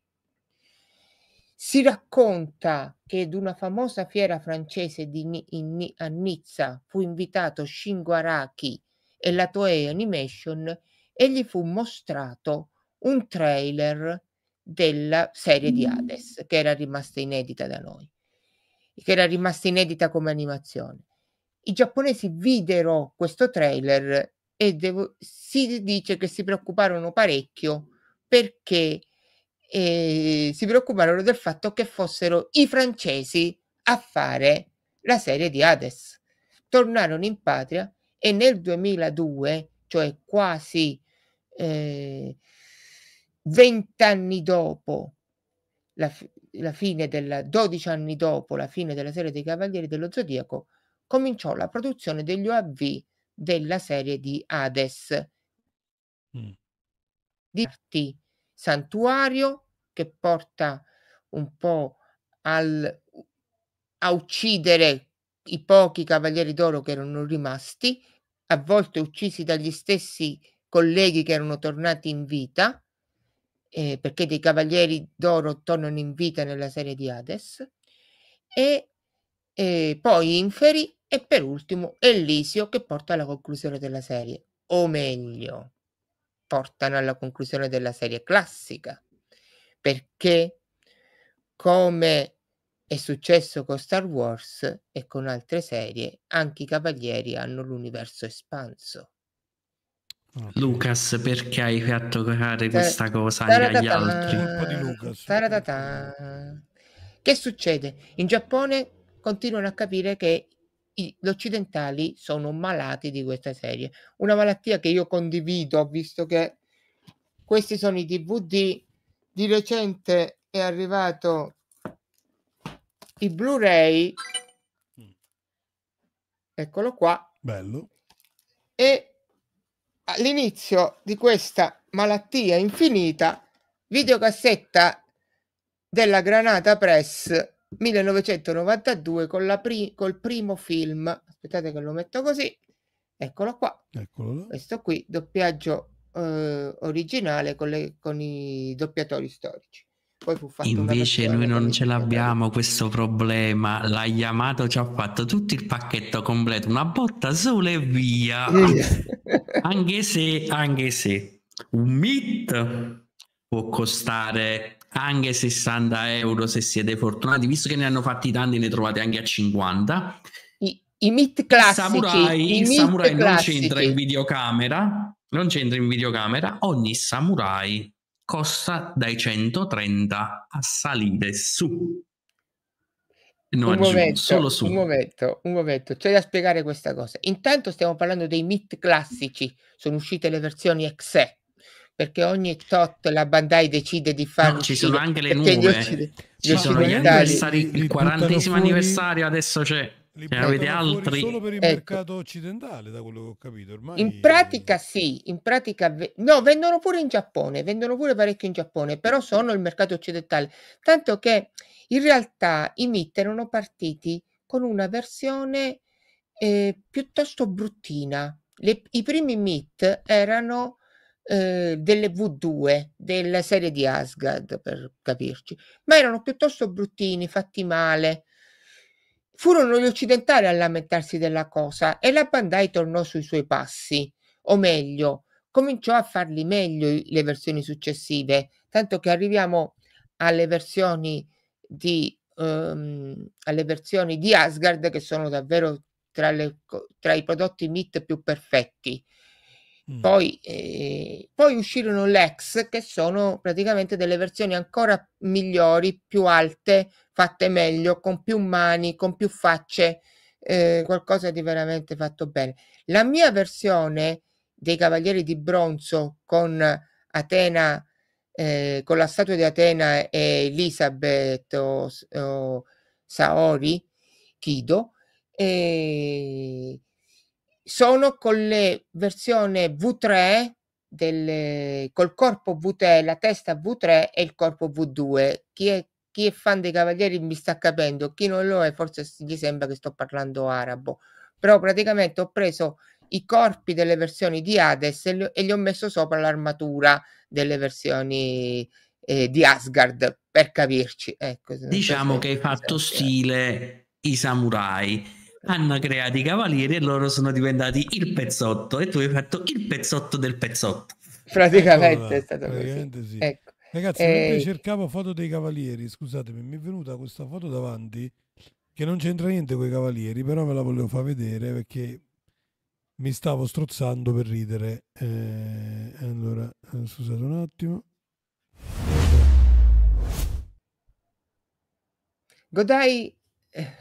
Si racconta che ad una famosa fiera francese di, in, a Nizza fu invitato Shingo Araki e la Toei Animation e gli fu mostrato un trailer della serie di mm. Hades che era rimasta inedita da noi, che era rimasta inedita come animazione. I giapponesi videro questo trailer e devo, si dice che si preoccuparono parecchio perché eh, si preoccuparono del fatto che fossero i francesi a fare la serie di Hades. Tornarono in patria e nel 2002, cioè quasi eh, vent'anni eh, dopo la, la, fine del 12 anni dopo la fine della serie dei Cavalieri dello Zodiaco cominciò la produzione degli OAV della serie di Hades mm. di Santuario che porta un po' al, a uccidere i pochi cavalieri d'oro che erano rimasti, a volte uccisi dagli stessi colleghi che erano tornati in vita, eh, perché dei Cavalieri d'Oro tornano in vita nella serie di Hades, e eh, poi Inferi e per ultimo Elisio che porta alla conclusione della serie, o meglio, portano alla conclusione della serie classica, perché come è successo con Star Wars e con altre serie, anche i Cavalieri hanno l'universo espanso. Okay. Lucas, perché hai fatto creare eh, questa cosa agli altri? Lucas. Che succede? In Giappone continuano a capire che gli occidentali sono malati di questa serie. Una malattia che io condivido, visto che questi sono i DVD. Di recente è arrivato i Blu-ray. Mm. Eccolo qua. Bello. E all'inizio di questa malattia infinita, videocassetta della Granata Press 1992 con pri- col primo film. Aspettate che lo metto così. Eccolo qua. Eccolo Questo qui, doppiaggio eh, originale con, le, con i doppiatori storici. Poi fu fatto Invece noi non ce l'abbiamo questo problema. La Yamato ci ha fatto tutto il pacchetto completo, una botta sola e via. anche se, anche se un MIT può costare anche 60 euro se siete fortunati, visto che ne hanno fatti tanti, ne trovate anche a 50. I, MIT classici. Samurai, i samurai non c'entra in videocamera, non c'entra in videocamera. Ogni samurai costa dai 130 a salire su. No, un, momento, solo su. un momento, un momento, c'è da spiegare questa cosa. Intanto stiamo parlando dei MIT classici, sono uscite le versioni XE, perché ogni tot la Bandai decide di fare. No, ci sono anche le nuove. Gli, eh. occ- gli ci sono gli anniversari, il quarantesimo anniversario adesso c'è li cioè, ne avete altri? Solo per il ecco. mercato occidentale, da quello che ho capito. Ormai... In pratica sì, in pratica... Ve... No, vendono pure in Giappone, vendono pure parecchio in Giappone, però sono il mercato occidentale. Tanto che in realtà i MIT erano partiti con una versione eh, piuttosto bruttina. Le, I primi MIT erano eh, delle V2 della serie di Asgard, per capirci, ma erano piuttosto bruttini, fatti male Furono gli occidentali a lamentarsi della cosa e la Bandai tornò sui suoi passi, o meglio, cominciò a farli meglio le versioni successive, tanto che arriviamo alle versioni di, um, alle versioni di Asgard che sono davvero tra, le, tra i prodotti MIT più perfetti. Mm. Poi, eh, poi, uscirono l'ex che sono praticamente delle versioni ancora migliori, più alte, fatte meglio, con più mani, con più facce, eh, qualcosa di veramente fatto bene. La mia versione dei Cavalieri di Bronzo con Atena, eh, con la statua di Atena e Elisabeth o, o Saori, Kido, eh, sono con le versioni V3 del, col corpo V3, la testa V3 e il corpo V2. Chi è, chi è fan dei Cavalieri mi sta capendo, chi non lo è forse gli sembra che sto parlando arabo. Però praticamente ho preso i corpi delle versioni di Hades e li, e li ho messo sopra l'armatura delle versioni eh, di Asgard, per capirci. Ecco, diciamo che hai fatto stile i samurai hanno creato i cavalieri e loro sono diventati il pezzotto e tu hai fatto il pezzotto del pezzotto. Praticamente allora, è ecco, stato praticamente così. Sì. Ecco. Ragazzi, eh, e... cercavo foto dei cavalieri, scusatemi, mi è venuta questa foto davanti che non c'entra niente con i cavalieri, però me la volevo far vedere perché mi stavo strozzando per ridere. Eh, allora, eh, scusate un attimo. Godai eh,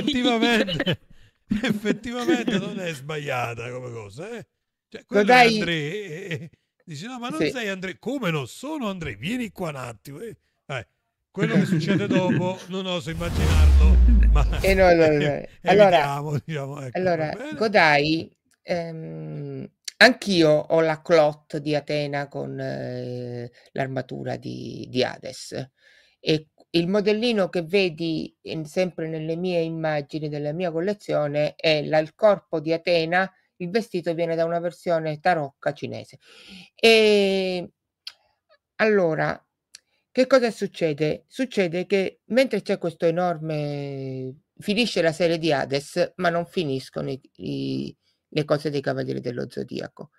effettivamente, effettivamente non è sbagliata come cosa. Eh? Cioè, quello dai... Andrei, eh, eh, eh, dice no ma non sì. sei Andrea, come non sono Andrea, vieni qua un attimo. Eh. Eh, quello che succede dopo non oso immaginarlo, ma eh no, no, no. allora, diciamo, ecco, allora Godai ehm, Anch'io ho la clot di Atena con eh, l'armatura di, di Hades e il modellino che vedi in, sempre nelle mie immagini della mia collezione è la, il corpo di Atena, il vestito viene da una versione tarocca cinese. E allora, che cosa succede? Succede che mentre c'è questo enorme... finisce la serie di Hades, ma non finiscono i, i le cose dei Cavalieri dello Zodiaco.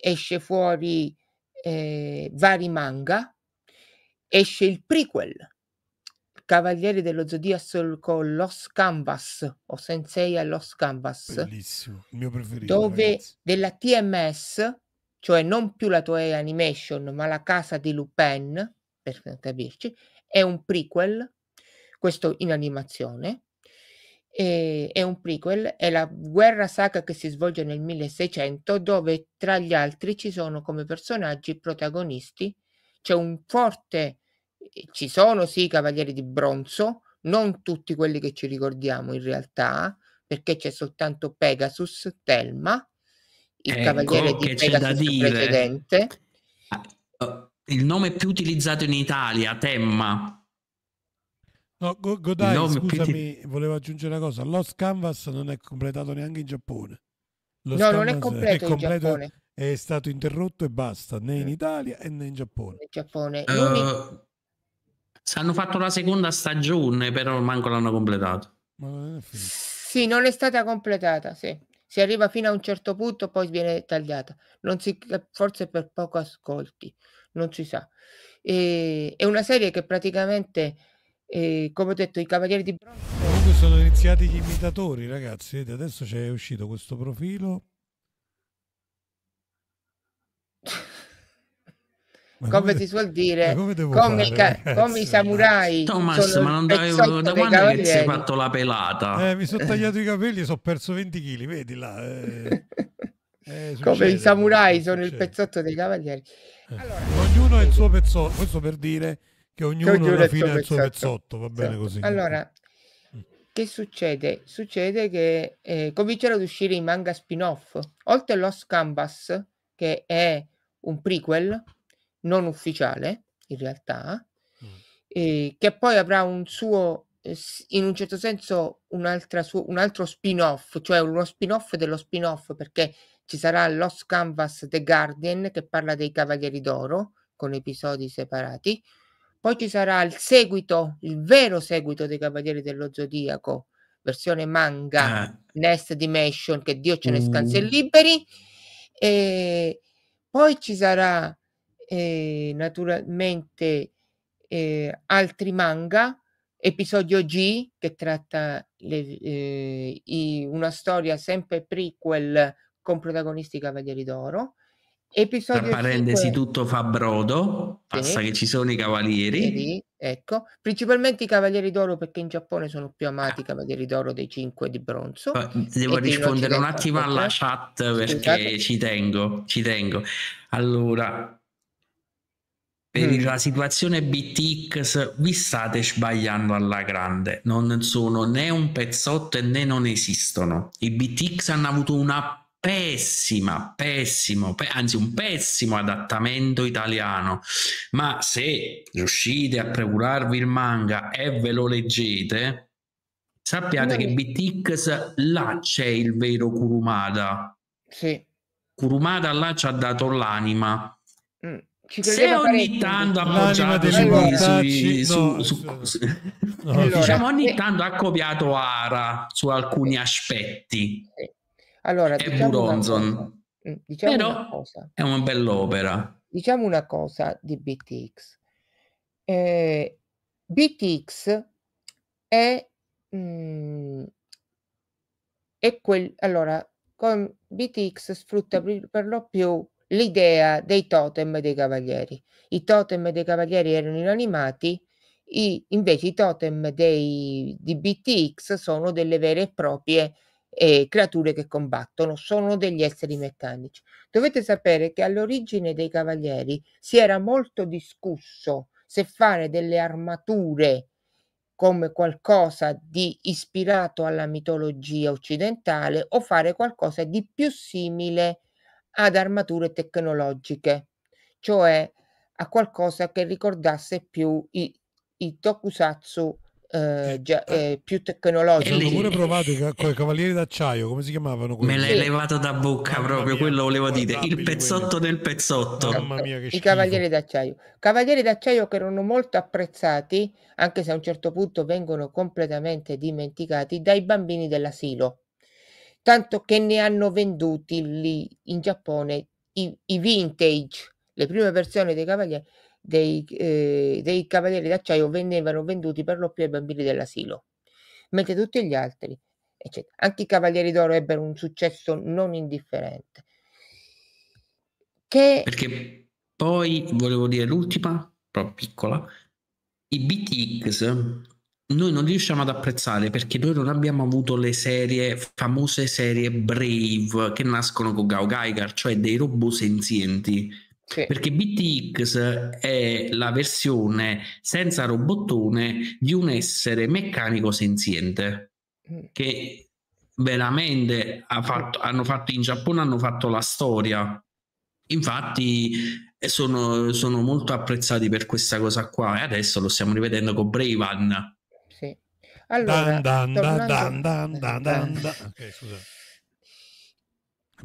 Esce fuori eh, vari manga, esce il prequel, Cavalieri dello Zodiaco con Los Canvas o Sensei a Los Canvas. Bellissimo, il mio preferito. Dove ragazzi. della TMS, cioè non più la Toei Animation, ma la casa di Lupin, per capirci, è un prequel, questo in animazione, è un prequel, è la guerra sacra che si svolge nel 1600 dove tra gli altri ci sono come personaggi protagonisti, c'è un forte, ci sono sì i cavalieri di bronzo, non tutti quelli che ci ricordiamo in realtà, perché c'è soltanto Pegasus, Telma, il ecco cavaliere di Pegasus precedente. Ah, eh, il nome più utilizzato in Italia, Temma. No, Godai, no, scusami, ti... volevo aggiungere una cosa. Lost Canvas non è completato neanche in Giappone. Lo no, non è completo, è completo in Giappone. È stato interrotto e basta, né in mm. Italia né in Giappone. In Giappone. Uh, hanno fatto la seconda stagione, però manco l'hanno completato. Ma non sì, non è stata completata, sì. Si arriva fino a un certo punto, poi viene tagliata. Si, forse per poco ascolti, non si sa. E, è una serie che praticamente e come ho detto, i Cavalieri di Bronzo. Comunque sono iniziati gli imitatori, ragazzi. Vedete, adesso c'è uscito questo profilo. come, come si suol dire, come, come, fare, ca- come, i samurai. Thomas, ma non dai da quando che si è fatto la pelata? Eh, mi sono tagliato i capelli e sono perso 20 kg, vedi là. Eh, eh, come i samurai sono succede. il pezzotto dei cavalieri. Eh, allora, Ognuno ha il eh, suo pezzotto, questo per dire che ognuno, che ognuno alla fine ha il suo esatto. pezzotto, va bene esatto. così. Allora, mm. che succede? Succede che eh, cominciano ad uscire i manga spin-off. Oltre Lost Canvas, che è un prequel non ufficiale, in realtà, mm. eh, che poi avrà un suo, eh, in un certo senso, su- un altro spin-off, cioè uno spin-off dello spin-off, perché ci sarà Lost Canvas The Guardian, che parla dei Cavalieri d'Oro, con episodi separati, poi ci sarà il seguito, il vero seguito dei Cavalieri dello Zodiaco, versione manga, ah. Next Dimension, che Dio ce ne mm. scansi e liberi. E poi ci sarà eh, naturalmente eh, altri manga, episodio G che tratta le, eh, i, una storia sempre prequel con protagonisti Cavalieri d'Oro Episodio Tra parentesi, 5. tutto fa brodo, sì. passa che ci sono i cavalieri. Sì, ecco, principalmente i cavalieri d'oro perché in Giappone sono più amati i eh. cavalieri d'oro dei 5 di bronzo. Devo rispondere un attimo alla chat perché Scusate. ci tengo, ci tengo. Allora, per mm. la situazione BTX vi state sbagliando alla grande, non sono né un pezzotto e né non esistono. I BTX hanno avuto una pessima, pessimo, pe- anzi un pessimo adattamento italiano, ma se riuscite a procurarvi il manga e ve lo leggete, sappiate Noi. che BTX là c'è il vero Kurumada. Sì. Kurumada là ci ha dato l'anima. Mm. Se ogni tanto appoggiate su, sui, su, su, no, su no, diciamo ogni tanto ha copiato Ara su alcuni aspetti. Sì allora, è diciamo Bronzon. Mm, diciamo Però una è una bell'opera. Diciamo una cosa di BTX. Eh, BTX è, mh, mm, è quel... Allora, con BTX sfrutta per lo più l'idea dei totem dei cavalieri. I totem dei cavalieri erano inanimati, i, invece i totem dei, di BTX sono delle vere e proprie eh, creature che combattono, sono degli esseri meccanici. Dovete sapere che all'origine dei cavalieri si era molto discusso se fare delle armature come qualcosa di ispirato alla mitologia occidentale o fare qualcosa di più simile ad armature tecnologiche, cioè a qualcosa che ricordasse più i, i tokusatsu eh, già, eh, più tecnologico. Ci pure provato con i eh. cavalieri d'acciaio, come si chiamavano? Quelli? Me l'hai levato da bocca proprio, mia, quello volevo dire, il pezzotto quelli. del pezzotto. Mamma mia, che I schifo. cavalieri d'acciaio. Cavalieri d'acciaio che erano molto apprezzati, anche se a un certo punto vengono completamente dimenticati, dai bambini dell'asilo. Tanto che ne hanno venduti lì in Giappone i, i vintage, le prime versioni dei cavalieri dei, eh, dei cavalieri d'acciaio venivano venduti per lo più ai bambini dell'asilo, mentre tutti gli altri, eccetera. Anche i cavalieri d'oro ebbero un successo non indifferente. Che... Perché poi volevo dire l'ultima, proprio piccola, i BTX noi non riusciamo ad apprezzare perché noi non abbiamo avuto le serie famose serie Brave che nascono con Gao Geiger, cioè dei robot senzienti perché BTX è la versione senza robottone di un essere meccanico senziente mm. che veramente ha fatto, hanno fatto in Giappone hanno fatto la storia. Infatti sono, sono molto apprezzati per questa cosa qua e adesso lo stiamo rivedendo con Bravan. Sì. Allora, dan, dan, dan, tornando... okay,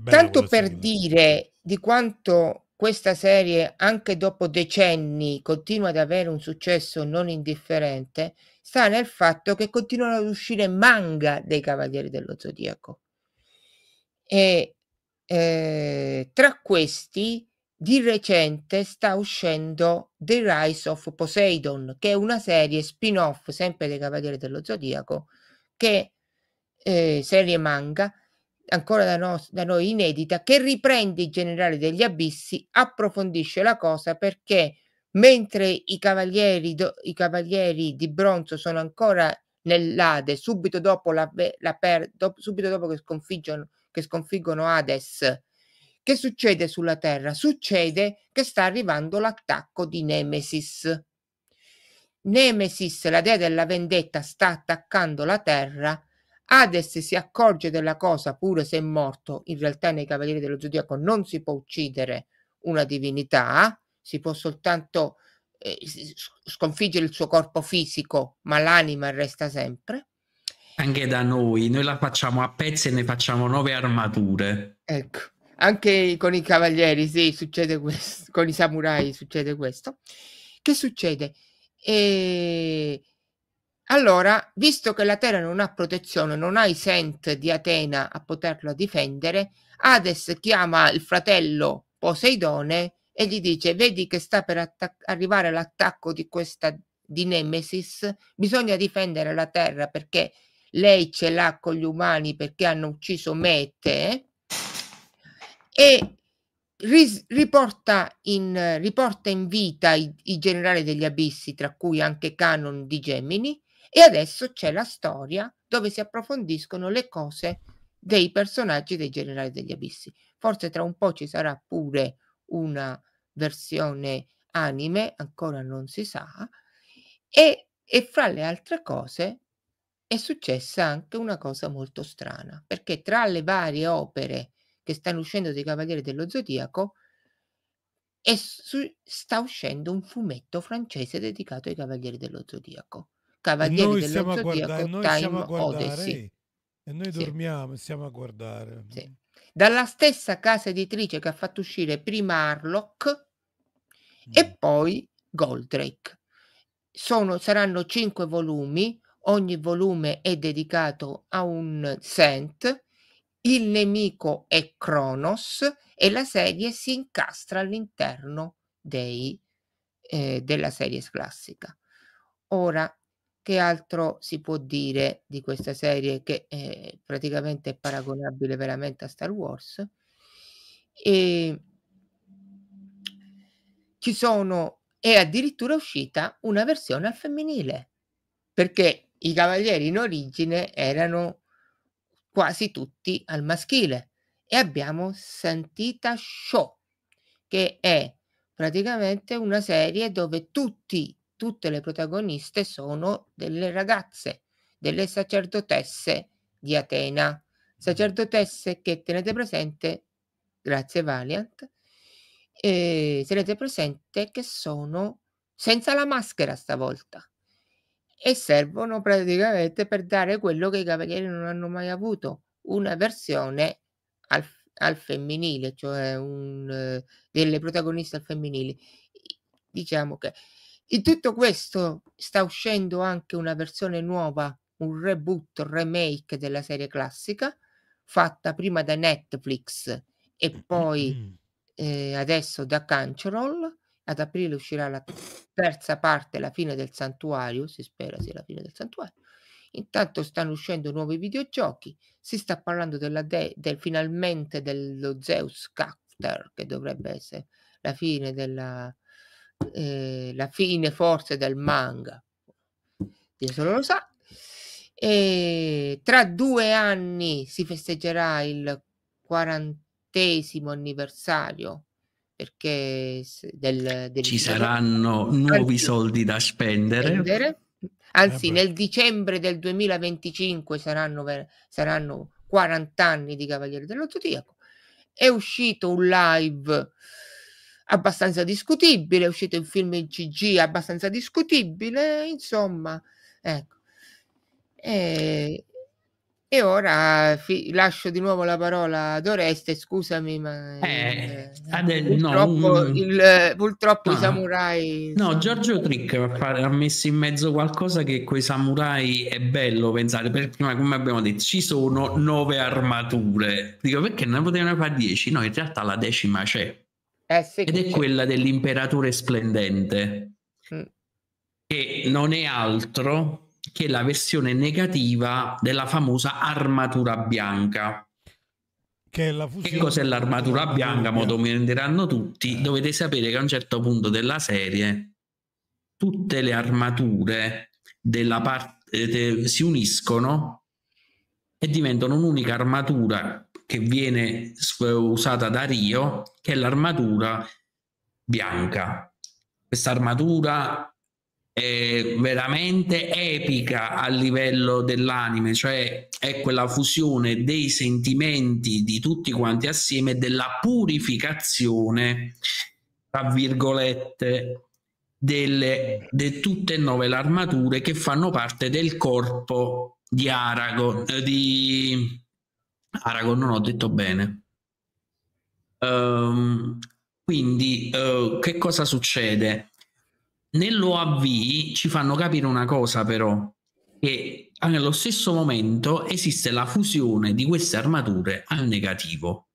Tanto per dire di quanto questa serie, anche dopo decenni, continua ad avere un successo non indifferente, sta nel fatto che continuano ad uscire manga dei Cavalieri dello Zodiaco. E eh, tra questi, di recente sta uscendo The Rise of Poseidon, che è una serie spin-off sempre dei Cavalieri dello Zodiaco, che eh, serie manga ancora da, no, da noi inedita, che riprende i generali degli abissi, approfondisce la cosa perché mentre i cavalieri, do, i cavalieri di bronzo sono ancora nell'Ade, subito dopo, la, la per, do, subito dopo che, sconfiggono, che sconfiggono Hades, che succede sulla Terra? Succede che sta arrivando l'attacco di Nemesis. Nemesis, la dea della vendetta, sta attaccando la Terra Hades si accorge della cosa pure se è morto. In realtà nei Cavalieri dello Zodiaco non si può uccidere una divinità, si può soltanto eh, sconfiggere il suo corpo fisico, ma l'anima resta sempre. Anche da noi, noi la facciamo a pezzi e ne facciamo nove armature. Ecco, anche con i cavalieri, sì, succede questo, con i samurai succede questo. Che succede? E eh, allora, visto che la Terra non ha protezione, non ha i sent di Atena a poterla difendere, Hades chiama il fratello Poseidone e gli dice: Vedi che sta per arrivare l'attacco di questa di Nemesis, bisogna difendere la Terra perché lei ce l'ha con gli umani perché hanno ucciso me eh, e riporta, in, riporta in, vita i, i generali degli abissi, tra cui anche Canon di Gemini, e adesso c'è la storia dove si approfondiscono le cose dei personaggi dei generali degli abissi. Forse tra un po' ci sarà pure una versione anime, ancora non si sa, e, e fra le altre cose è successa anche una cosa molto strana, perché tra le varie opere che stanno uscendo dei Cavalieri dello Zodiaco, e su, sta uscendo un fumetto francese dedicato ai Cavalieri dello Zodiaco. Cavalieri noi dello Zodiaco, noi Time guardare, eh, E noi dormiamo e stiamo a guardare. Dalla stessa casa editrice che ha fatto uscire prima Harlock e mm. poi Goldrake. Sono, saranno cinque volumi, ogni volume è dedicato a un Sent. il nemico è Kronos e la serie si incastra all'interno dei, eh, della serie classica. Ora, che altro si può dire di questa serie che eh, praticamente è paragonabile veramente a Star Wars? E ehm, ci sono, è addirittura uscita una versione al femminile, perché i cavalieri in origine erano quasi tutti al maschile e abbiamo Santita Show, che è praticamente una serie dove tutti tutte le protagoniste sono delle ragazze, delle sacerdotesse di Atena. Sacerdotesse che tenete presente, grazie Valiant, eh, tenete presente che sono senza la maschera stavolta e servono praticamente per dare quello che i cavalieri non hanno mai avuto, una versione al, al femminile, cioè un, delle protagoniste al femminile. Diciamo che in tutto questo sta uscendo anche una versione nuova, un reboot, remake della serie classica, fatta prima da Netflix e mm, mm, poi mm. eh, adesso da Crunchyroll. Ad aprile uscirà la terza parte, la fine del santuario, si spera sia la fine del santuario. Intanto stanno uscendo nuovi videogiochi, si sta parlando de- del, finalmente dello Zeus Cacter, che dovrebbe essere la fine della, eh, la fine forse del manga, Dio solo lo sa. E tra due anni si festeggerà il quarantesimo anniversario perché del, del ci saranno anzi, nuovi soldi da spendere. spendere. Anzi, eh nel dicembre del 2025 saranno, saranno 40 anni di Cavaliere dello Zodiaco. È uscito un live abbastanza discutibile, è uscito il film in CG abbastanza discutibile, insomma, ecco. E, e ora fi- lascio di nuovo la parola ad Oreste, scusami, ma eh, eh, purtroppo, no, il, purtroppo no, i ah. samurai... No, sono... Giorgio Trick ha messo in mezzo qualcosa che coi samurai è bello pensare, perché prima come abbiamo detto ci sono nove armature, dico perché ne potevano fare dieci, no in realtà la decima c'è, eh sì, ed è quella dell'imperatore splendente, mm. che non è altro che la versione negativa della famosa armatura bianca. Che, che cos'è l'armatura bianca? Modo mi renderanno tutti. Dovete sapere che a un certo punto della serie tutte le armature della parte eh, si uniscono e diventano un'unica armatura che viene usata da Rio, che è l'armatura bianca. Questa armatura è veramente epica a livello dell'anime, cioè è quella fusione dei sentimenti di tutti quanti assieme della purificazione, tra virgolette, delle de tutte e nove le armature che fanno parte del corpo di Aragon, eh, di Aragorn non ho detto bene. Um, quindi uh, che cosa succede? Nell'OAV ci fanno capire una cosa però, che nello stesso momento esiste la fusione di queste armature al negativo.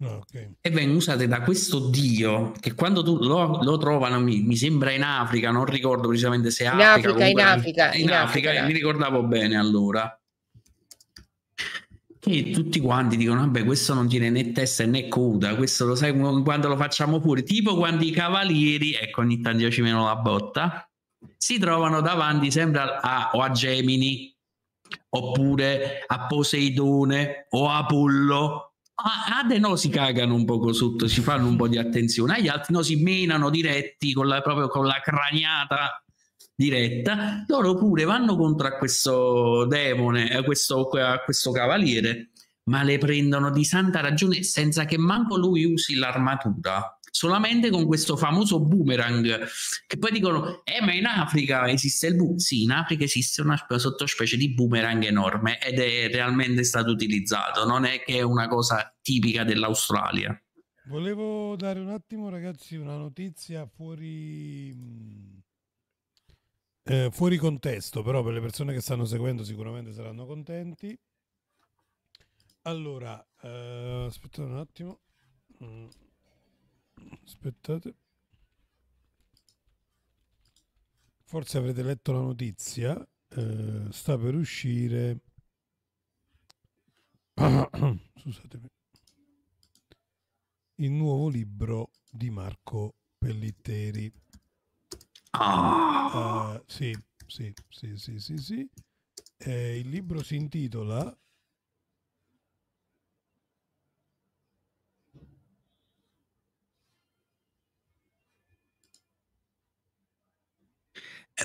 Ah, okay. E vengono usate da questo dio che quando tu lo, lo trovano, mi, mi, sembra in Africa, non ricordo precisamente se in Africa, Africa in, Africa, in, in Africa, Africa, mi ricordavo bene allora che tutti quanti dicono vabbè questo non tiene né testa né coda questo lo sai quando lo facciamo pure tipo quando i cavalieri ecco ogni tanto io ci meno la botta si trovano davanti sempre a, o a Gemini oppure a Poseidone o a Apollo a, a De no si cagano un poco sotto si fanno un po' di attenzione agli altri no si menano diretti con la, proprio con la craniata diretta, loro pure vanno contro a questo demone, a eh, questo, a questo cavaliere, ma le prendono di santa ragione senza che manco lui usi l'armatura solamente con questo famoso boomerang che poi dicono eh ma in Africa esiste il boomerang sì in Africa esiste una sottospecie di boomerang enorme ed è realmente stato utilizzato non è che è una cosa tipica dell'Australia volevo dare un attimo ragazzi una notizia fuori eh, fuori contesto, però per le persone che stanno seguendo sicuramente saranno contenti. Allora, eh, aspettate un attimo. Mm. Aspettate. Forse avrete letto la notizia. Eh, sta per uscire. Scusatemi. Il nuovo libro di Marco Pellitteri. Uh, sì, sì, sì, sì, sì, sì. Eh, il libro si intitola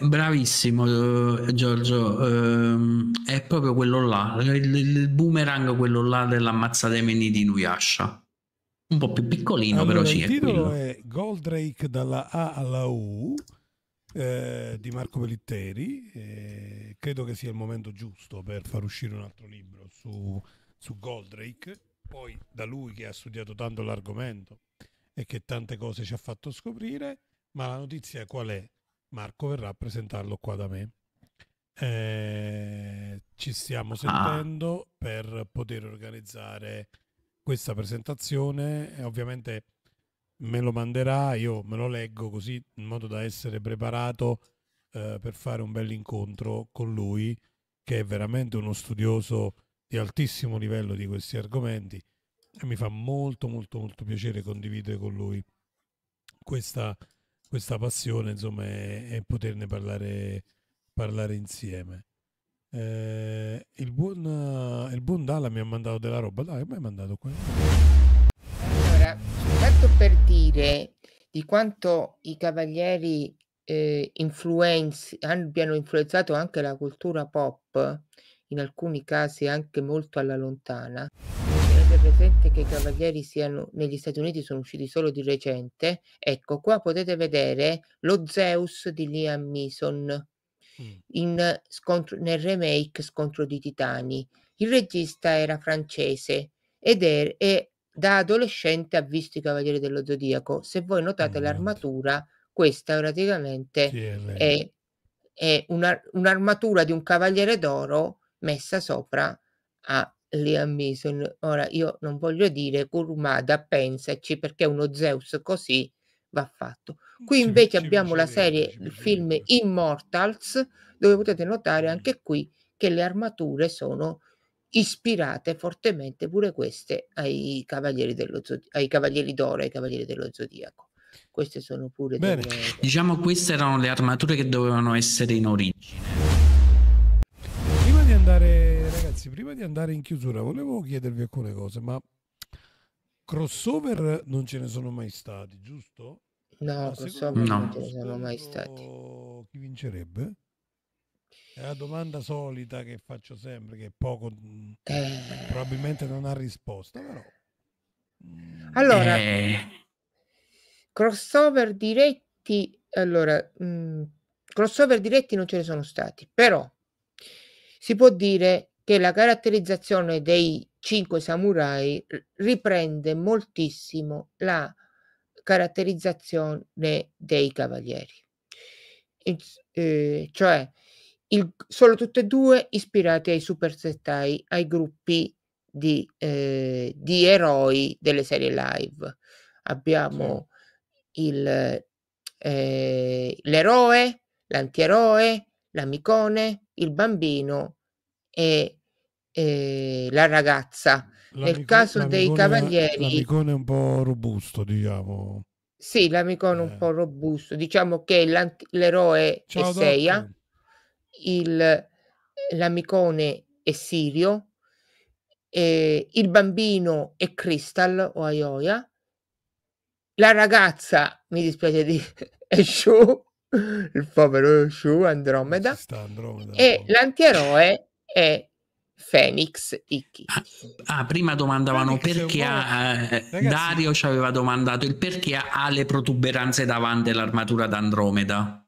Bravissimo eh, Giorgio, ehm, è proprio quello là, il, boomerang quello là dell'ammazza meni di Nuyasha. Un po' più piccolino, allora, però sì. Il titolo è, è Goldrake dalla A alla U eh, di Marco Pelitteri. Eh, credo che sia il momento giusto per far uscire un altro libro su, su Goldrake. Poi da lui che ha studiato tanto l'argomento e che tante cose ci ha fatto scoprire. Ma la notizia qual è? Marco verrà a presentarlo qua da me. Eh, ci stiamo ah. sentendo ah. per poter organizzare questa presentazione. E ovviamente me lo manderà, io me lo leggo così in modo da essere preparato eh, per fare un bell'incontro con lui, che è veramente uno studioso di altissimo livello di questi argomenti e mi fa molto molto molto piacere condividere con lui questa, questa passione insomma e, poterne parlare, parlare insieme. Eh, il, buon, il buon Dalla mi ha mandato della roba, dai, mi ha mandato qua per dire di quanto i Cavalieri, ehm, influenz abbiano influenzato anche la cultura pop, in alcuni casi anche molto alla lontana. Tenete presente che i Cavalieri siano negli Stati Uniti sono usciti solo di recente? Ecco, qua potete vedere lo Zeus di Liam Neeson mm. in scontro, nel remake Scontro di Titani. Il regista era francese ed è, è da adolescente ha visto i Cavalieri dello Zodiaco. Se voi notate mm. l'armatura, questa praticamente sì, è, è, una, un'armatura di un Cavaliere d'Oro messa sopra a Liam Neeson. Ora, io non voglio dire Kurumada, pensaci, perché uno Zeus così va fatto. Mm, qui invece abbiamo la serie, il film Immortals, dove potete notare anche qui che le armature sono ispirate fortemente pure queste ai Cavalieri, Zod- ai Cavalieri d'Oro, ai Cavalieri dello Zodiaco. Queste sono pure... Delle... Diciamo queste erano le armature che dovevano essere in origine andare, ragazzi, prima di andare in chiusura, volevo chiedervi alcune cose, ma crossover non ce ne sono mai stati, giusto? No, crossover no. non ce ne sono mai stati. Chi vincerebbe? È la domanda solita che faccio sempre, che poco mm, eh. probabilmente non ha risposta, però. Mm. Allora, eh. crossover diretti, allora, mh, mm, crossover diretti non ce ne sono stati, però si può dire che la caratterizzazione dei cinque samurai riprende moltissimo la caratterizzazione dei cavalieri, e, eh, cioè il, sono tutte e due ispirate ai Super supersettai, ai gruppi di, eh, di, eroi delle serie live. Abbiamo sì. il, eh, l'eroe, l'antieroe, l'amicone, il bambino e eh, la ragazza. L'amico, Nel caso dei cavalieri... L'amicone è un po' robusto, diciamo. Sì, l'amicone è un eh. po' robusto. Diciamo che l'eroe Ciao, è Seia. Dottor il, l'amicone è Sirio, eh, il bambino è Crystal o Aioia, la ragazza, mi dispiace di è il povero Shu Andromeda, Andromeda e l'antieroe è Fenix Icky. Ah, ah, prima domandavano Phoenix perché ha, eh, eh Dario ci aveva domandato il perché ha le protuberanze davanti all'armatura d'Andromeda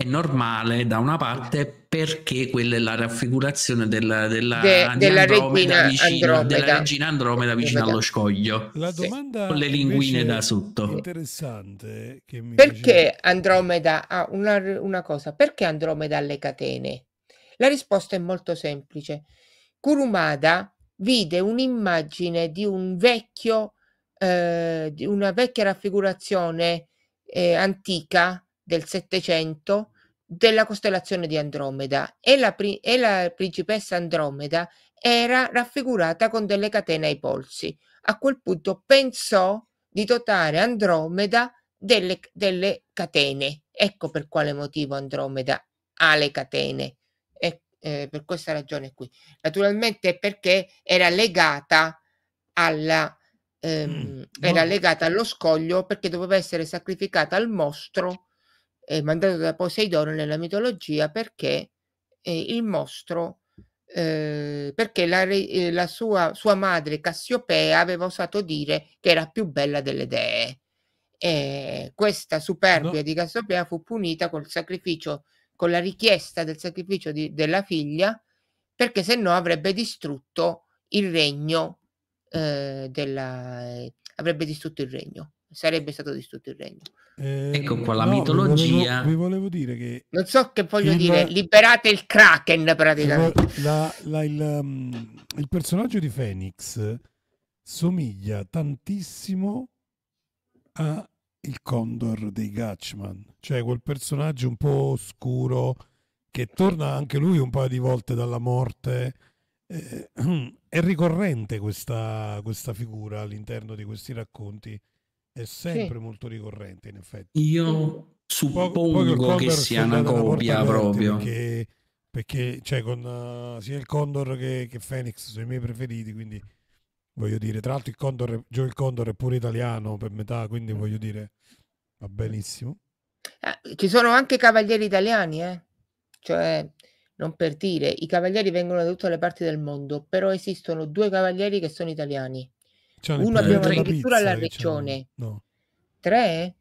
è normale da una parte perché quella è la raffigurazione della, della, De, della, Andromeda vicino, Andromeda. della regina Andromeda vicino allo scoglio la domanda con le linguine da sotto interessante perché Andromeda ha ah, una, una cosa perché Andromeda ha le catene la risposta è molto semplice Kurumada vide un'immagine di un vecchio eh, di una vecchia raffigurazione eh, antica del Settecento della costellazione di Andromeda e la, pri- e la principessa Andromeda era raffigurata con delle catene ai polsi. A quel punto pensò di dotare Andromeda delle, delle, catene. Ecco per quale motivo Andromeda ha le catene. E, eh, per questa ragione qui. Naturalmente perché era legata, alla, ehm, mm, era legata allo scoglio perché doveva essere sacrificata al mostro eh, mandato da Poseidone nella mitologia perché eh, il mostro, eh, perché la, eh, la sua, sua, madre Cassiopea aveva osato dire che era più bella delle dee. E questa superbia no. di Cassiopea fu punita col sacrificio, con la richiesta del sacrificio di, della figlia, perché se no avrebbe distrutto il regno eh, della, eh, avrebbe distrutto il regno sarebbe stato distrutto il regno. Eh, ecco qua la no, mitologia. Vi volevo, vi volevo, dire che. Non so che voglio il, dire, liberate il Kraken praticamente. La, la, il, um, il, personaggio di Fenix somiglia tantissimo a il Condor dei Gatchman, cioè quel personaggio un po' oscuro che torna anche lui un paio di volte dalla morte. Eh, è ricorrente questa, questa figura all'interno di questi racconti è sempre sì. molto ricorrente, in effetti. Io suppongo che sia una copia proprio. Perché, perché cioè, con uh, sia il Condor che, che Phoenix sono i miei preferiti, quindi voglio dire, tra l'altro il Condor, è, Joe il Condor è pure italiano per metà, quindi eh. voglio dire, va benissimo. Eh, ci sono anche cavalieri italiani, eh? Cioè, non per dire, i cavalieri vengono da tutte le parti del mondo, però esistono due cavalieri che sono italiani. Piccione, Uno abbiamo addirittura pizza, l'arriccione. Diciamo. No. Tre?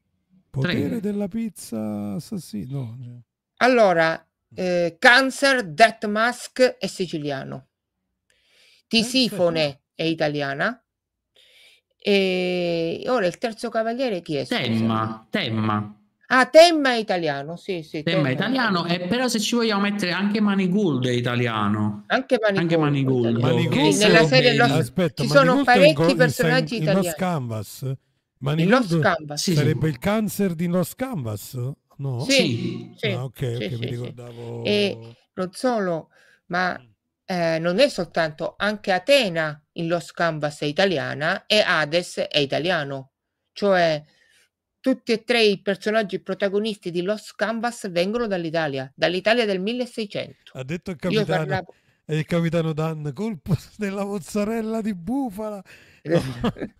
Potere Tre. della pizza assassino. Cioè. Allora, mm. eh, Cancer, Death Mask è siciliano. Tisifone è italiana. E ora il terzo cavaliere chi è? Temma, Temma. Ah, tema italiano, sì, sì. Tema, italiano, e eh, però se ci vogliamo mettere anche Manigold è italiano. Anche Manigold. Anche Maniguld. Maniguld sì, nella serie lo... Aspetta, ci Maniguldo sono parecchi personaggi in, italiani. In Lost Canvas. Maniguld in Canvas. Sì, sarebbe sì. il cancer di Lost Canvas, no? Sì, sì. Ah, ok, okay mi ricordavo... E non solo, ma eh, non è soltanto, anche Atena in Lost Canvas è italiana e Hades è italiano. Cioè tutti e tre i personaggi protagonisti di Lost Canvas vengono dall'Italia, dall'Italia del 1600. Ha detto il capitano, parlavo... il capitano Dan, colpo della mozzarella di bufala. Eh.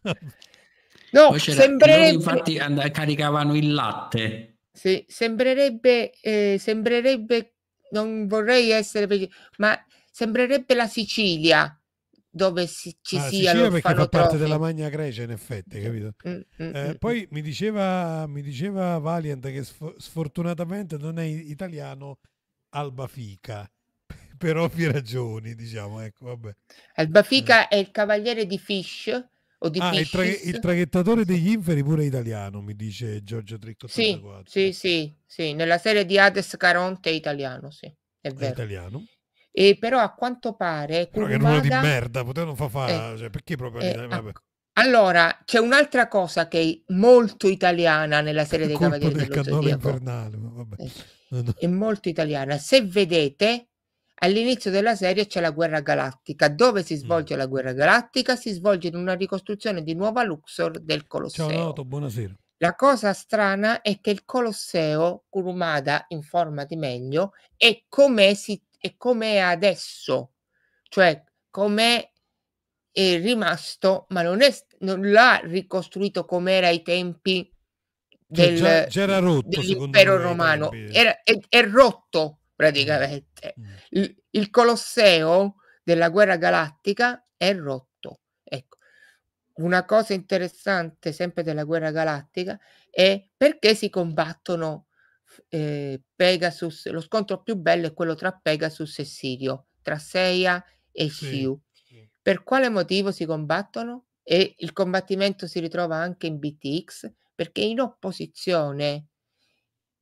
No, no sembrerebbe... Infatti and- caricavano il latte. Sì, sembrerebbe, eh, sembrerebbe, non vorrei essere, ma sembrerebbe la Sicilia dove si, ci ah, sia Sicilia perché fa parte della Magna Grecia in effetti capito mm, mm, mm, eh, mm, poi mi diceva, mi diceva Valiant che sfortunatamente non è italiano Alba Fica per ovvie ragioni diciamo ecco vabbè Alba Fica eh. è il cavaliere di Fish o di ah, il, tra- il, traghettatore degli inferi pure italiano mi dice Giorgio Tricco sì, sì, sì sì nella serie di Hades Caronte è italiano sì è vero è italiano e però a quanto pare... Però Kurumada... che ruolo di merda, potevano far eh, fare... Eh, cioè, perché proprio... Eh, ah, vabbè. Allora, c'è un'altra cosa che è molto italiana nella serie dei Cavalieri del dello Zodiaco. Infernale, vabbè. Eh, è molto italiana. Se vedete, all'inizio della serie c'è la guerra galattica. Dove si mm. svolge mm. la guerra galattica? Si svolge in una ricostruzione di Nuova Luxor del Colosseo. Ciao Noto, buonasera. La cosa strana è che il Colosseo, Kurumada informa di meglio, è come si e com'è adesso, cioè com'è è rimasto, ma non, è, non l'ha ricostruito come era ai tempi del, cioè, c'era rotto, dell'impero romano, era, è, è, rotto praticamente. Mm. mm. Il, il Colosseo della guerra galattica è rotto. Ecco. Una cosa interessante sempre della guerra galattica è perché si combattono eh, Pegasus, lo scontro più bello è quello tra Pegasus e Sirio, tra Seia e Shiu. Sì, sì. Per quale motivo si combattono? E il combattimento si ritrova anche in BTX perché in opposizione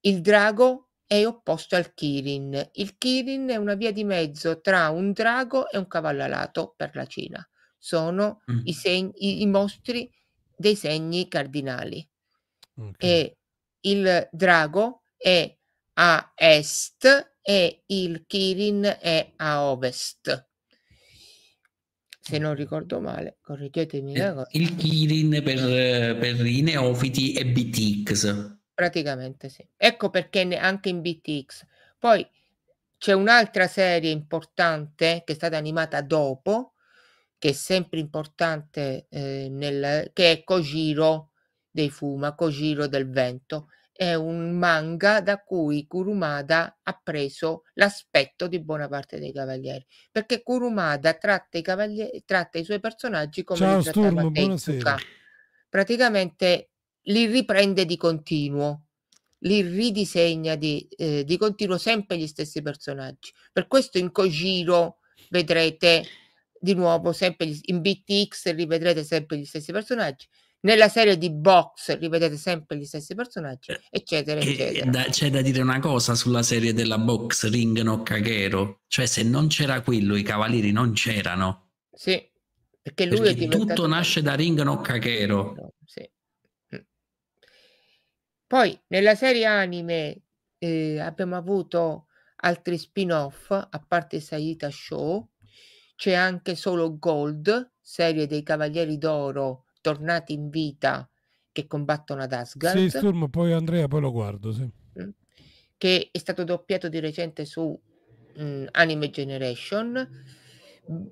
il drago è opposto al Kirin. Il Kirin è una via di mezzo tra un drago e un cavallo alato per la Cina. Sono mm. i, segni, i mostri dei segni cardinali. Okay. E il drago è a est e il Kirin è a ovest. Se non ricordo male, correggetemi. La eh, Il Kirin per, per i neofiti è BTX. Praticamente sì. Ecco perché anche in BTX. Poi c'è un'altra serie importante che è stata animata dopo, che è sempre importante, eh, nel, che è Kojiro dei Fuma, Kojiro del Vento, è un manga da cui Kurumada ha preso l'aspetto di buona parte dei cavalieri, perché Kurumada tratta i, cavalieri, tratta i suoi personaggi come Ciao, Sturmo, Praticamente li riprende di continuo, li ridisegna di, eh, di, continuo sempre gli stessi personaggi. Per questo in Kojiro vedrete di nuovo sempre gli, in BTX rivedrete sempre gli stessi personaggi nella serie di box rivedete sempre gli stessi personaggi, eh, eccetera, eccetera. Da, c'è da dire una cosa sulla serie della box Ring no Kagero, cioè se non c'era quello i cavalieri non c'erano. Sì, perché lui perché è diventato... Tutto nasce da Ring no Kagero. sì. Mm. Poi nella serie anime eh, abbiamo avuto altri spin-off, a parte Saita Show, c'è anche solo Gold, serie dei Cavalieri d'Oro tornati in vita che combattono ad Asgard. Sì, Storm, poi Andrea, poi lo guardo, sì. Mm. Che è stato doppiato di recente su mh, mm, Anime Generation. Mm.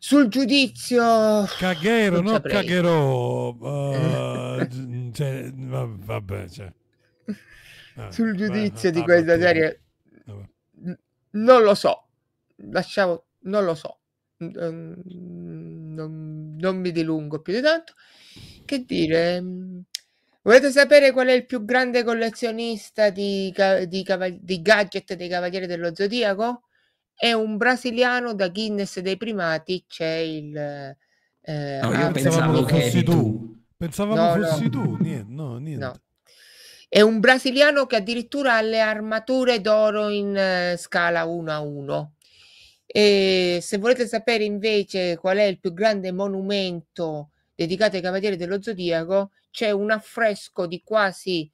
Sul giudizio... Caghero, no Caghero. Uh, eh, cioè, vabbè, cioè. Ah, Sul giudizio ah, di questa serie... Non lo so. Lasciamo... Non lo so non, non mi dilungo più di tanto. Che dire, mm, volete sapere qual è il più grande collezionista di, di, di gadget dei Cavalieri dello Zodiaco? È un brasiliano da Guinness dei primati, c'è il... Eh, no, io pensavo che fossi tu. tu. Pensavamo no, fossi no. tu, niente, no, niente. No. È un brasiliano che addirittura ha le armature d'oro in eh, scala 1 a 1. E se volete sapere invece qual è il più grande monumento dedicato ai Cavalieri dello Zodiaco, c'è un affresco di quasi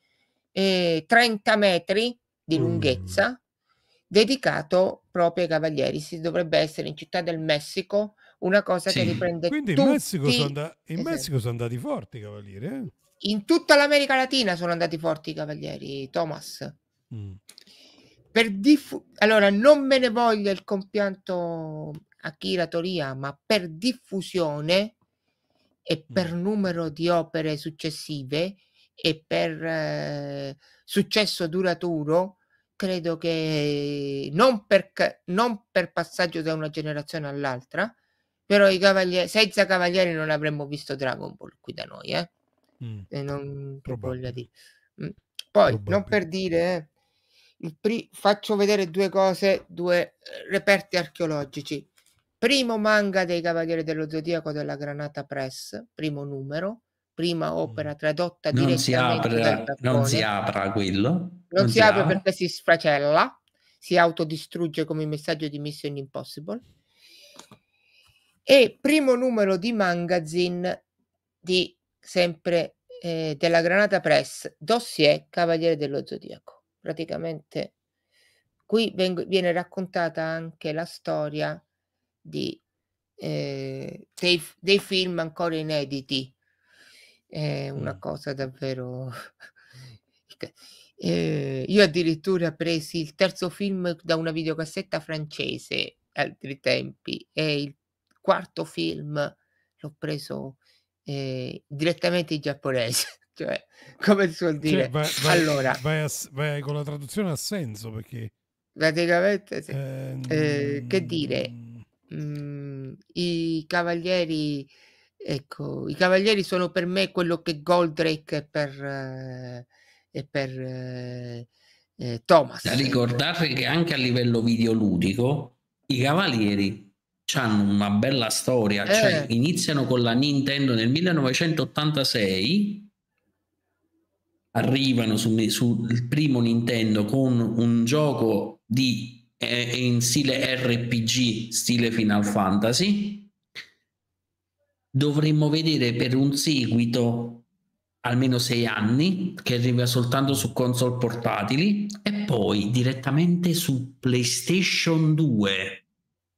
eh, 30 metri di mm. lunghezza mm. dedicato proprio ai Cavalieri. Si dovrebbe essere in Città del Messico, una cosa sì. che riprende Quindi tutti... in, esatto. Messico sono, and- in Messico sono andati forti i Cavalieri, eh? In tutta l'America Latina sono andati forti i Cavalieri, Thomas. Mm per diffu- allora non me ne voglia il compianto Akira Toriyama per diffusione e mm. per numero di opere successive e per eh, successo duraturo credo che non per, non per passaggio da una generazione all'altra però i cavalieri, senza cavalieri non avremmo visto Dragon Ball qui da noi eh? Mm. e non voglio dire mm. poi Probabile. non per dire eh, pri- faccio vedere due cose, due eh, reperti archeologici. Primo manga dei Cavalieri dello Zodiaco della Granata Press, primo numero, prima mm. opera tradotta non direttamente si apre, Non si apre quello. Non, non si, si apre, apre perché si sfracella, si autodistrugge come il messaggio di Mission Impossible. E primo numero di magazine di sempre eh, della Granata Press, dossier Cavaliere dello Zodiaco praticamente qui vengo, viene raccontata anche la storia di, eh, dei, dei, film ancora inediti. È una mm. cosa davvero... eh, io addirittura presi il terzo film da una videocassetta francese altri tempi e il quarto film l'ho preso eh, direttamente in giapponese cioè, come si suol dire. Cioè, vai, vai, allora, vai, a, vai, con la traduzione a senso perché... Praticamente, sì. ehm... eh, che ehm, dire, mm, i cavalieri, ecco, i cavalieri sono per me quello che Goldrake è per... Eh, è per eh, eh, Thomas. Ecco. Ricordate che anche a livello videoludico i Cavalieri hanno una bella storia, cioè eh. cioè iniziano con la Nintendo nel 1986 arrivano su, sul primo Nintendo con un gioco di, eh, eh in stile RPG, stile Final Fantasy, dovremmo vedere per un seguito almeno sei anni che arriva soltanto su console portatili e poi direttamente su PlayStation 2.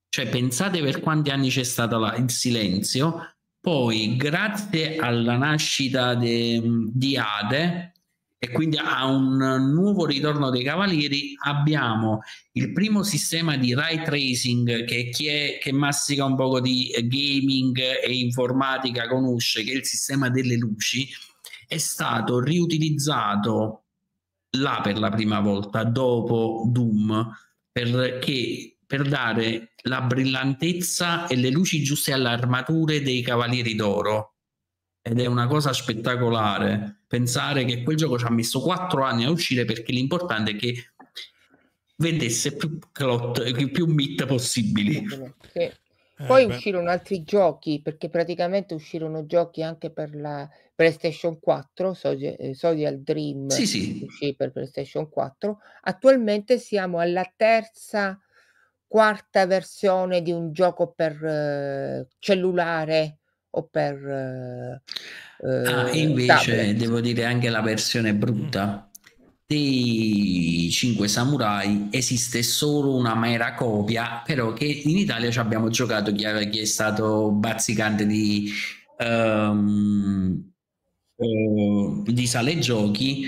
Cioè pensate per quanti anni c'è stato la, il silenzio, poi grazie alla nascita de, di Ade e quindi a un nuovo ritorno dei cavalieri abbiamo il primo sistema di ray tracing che chi è che massica un poco di gaming e informatica conosce che è il sistema delle luci è stato riutilizzato là per la prima volta dopo Doom perché per dare la brillantezza e le luci giuste alle armature dei cavalieri d'oro ed è una cosa spettacolare pensare che quel gioco ci ha messo 4 anni a uscire perché l'importante è che vedesse più, clot, più mit possibili. Sì. Eh, Poi eh uscirono altri giochi perché praticamente uscirono giochi anche per la PlayStation 4, Social eh, Dream sì, sì. uscì per PlayStation 4. Attualmente siamo alla terza, quarta versione di un gioco per eh, cellulare o per... Ah, eh, ah, invece tablet. devo dire anche la versione mm. brutta. Dei 5 Samurai esiste solo una mera copia, però che in Italia ci abbiamo giocato chi è, chi è stato bazzicante di, um, uh, di sale giochi,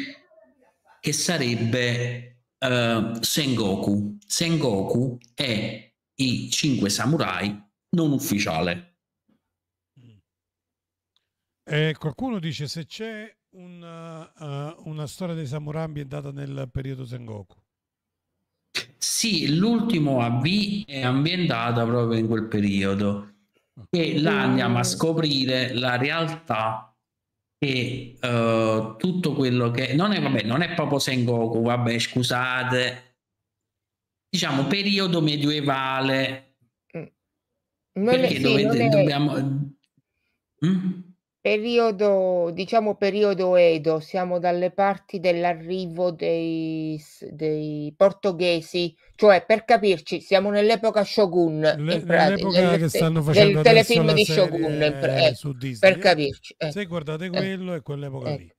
che sarebbe uh, Sengoku. Sengoku è i 5 Samurai non ufficiale eh, qualcuno dice se c'è una, uh, eh, una storia dei samurai ambientata nel periodo Sengoku. Sì, l'ultimo AV è ambientata proprio in quel periodo e là andiamo a scoprire la realtà e uh, eh, tutto quello che non è, vabbè, non è proprio Sengoku, vabbè, scusate, diciamo periodo medievale. Mm. Non perché sì, dovete, è... dobbiamo... Mm? Periodo, diciamo periodo Edo, siamo dalle parti dell'arrivo dei, dei portoghesi, cioè per capirci siamo nell'epoca Shogun, Le, in pratica, nell'epoca che stanno facendo del telefilm di Shogun, pre- eh, ecco, su Disney. per eh. capirci. Eh. Se guardate eh. quello eh. è quell'epoca eh. lì.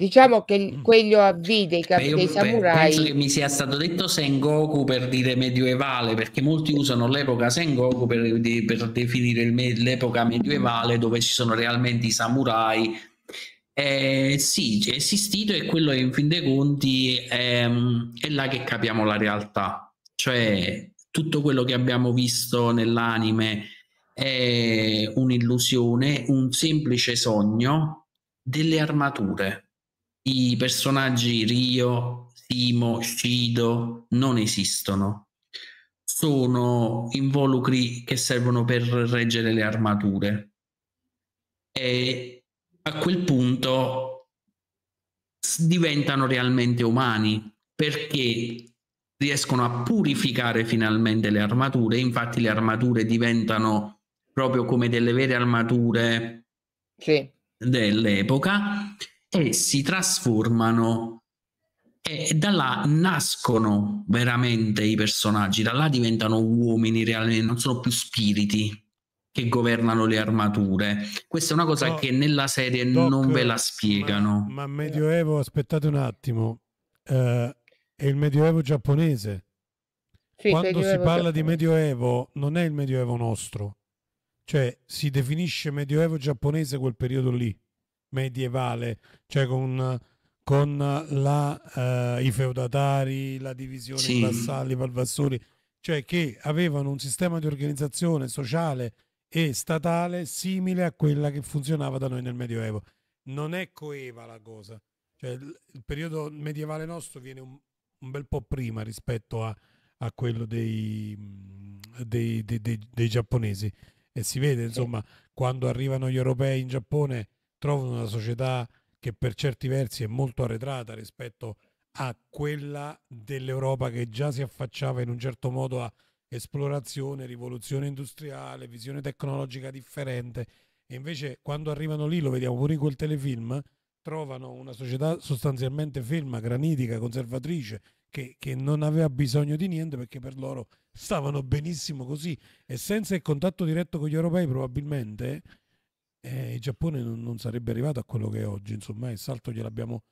Diciamo che mm. quello avvide dei, capi dei samurai. Penso che mi sia stato detto Sengoku per dire medioevale, perché molti usano l'epoca Sengoku per, per definire me, l'epoca medioevale dove ci sono realmente i samurai. Eh, sì, è esistito e quello in fin dei conti è, ehm, è là che capiamo la realtà. Cioè tutto quello che abbiamo visto nell'anime è un'illusione, un semplice sogno delle armature i personaggi Rio, Simo, Shido non esistono. Sono involucri che servono per reggere le armature. E a quel punto diventano realmente umani perché riescono a purificare finalmente le armature. Infatti, le armature diventano proprio come delle vere armature sì. dell'epoca e si trasformano e da là nascono veramente i personaggi, da là diventano uomini realmente, non sono più spiriti che governano le armature. Questa è una cosa no, che nella serie doc, non ve la spiegano. Ma, ma Medioevo, aspettate un attimo, eh, è il Medioevo giapponese. Sì, Quando medioevo si parla giapponese. di Medioevo non è il Medioevo nostro, cioè si definisce Medioevo giapponese quel periodo lì medievale, cioè con, con la, eh, i feudatari, la divisione sì. vassalli, valvassori, cioè che avevano un sistema di organizzazione sociale e statale simile a quella che funzionava da noi nel Medioevo. Non è coeva la cosa. Cioè, il periodo medievale nostro viene un, un bel po' prima rispetto a, a quello dei, dei, dei, dei, giapponesi e si vede insomma quando arrivano gli europei in Giappone trovano una società che per certi versi è molto arretrata rispetto a quella dell'Europa che già si affacciava in un certo modo a esplorazione, rivoluzione industriale, visione tecnologica differente. E invece quando arrivano lì, lo vediamo pure in quel telefilm, trovano una società sostanzialmente ferma, granitica, conservatrice, che, che, non aveva bisogno di niente perché per loro stavano benissimo così e senza il contatto diretto con gli europei probabilmente eh, il Giappone non, non, sarebbe arrivato a quello che è oggi. Insomma, il salto gliel'abbiamo.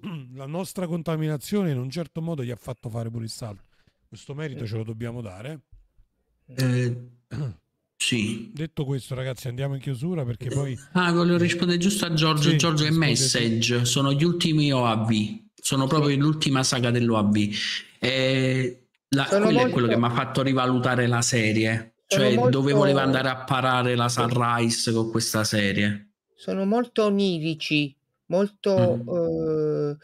La nostra contaminazione in un certo modo gli ha fatto fare pure il salto. Questo merito eh. ce lo dobbiamo dare. Eh, sì. Detto questo, ragazzi, andiamo in chiusura perché poi. Eh, ah, volevo rispondere giusto a Giorgio. Sì, Giorgio e Message sono gli ultimi OAV, sono proprio sì. l'ultima saga dell'OAV. Eh, la, quello molto... è quello che mi ha fatto rivalutare la serie cioè, molto... dove voleva andare a parare la Sunrise con questa serie? Sono molto onirici, molto mm. eh,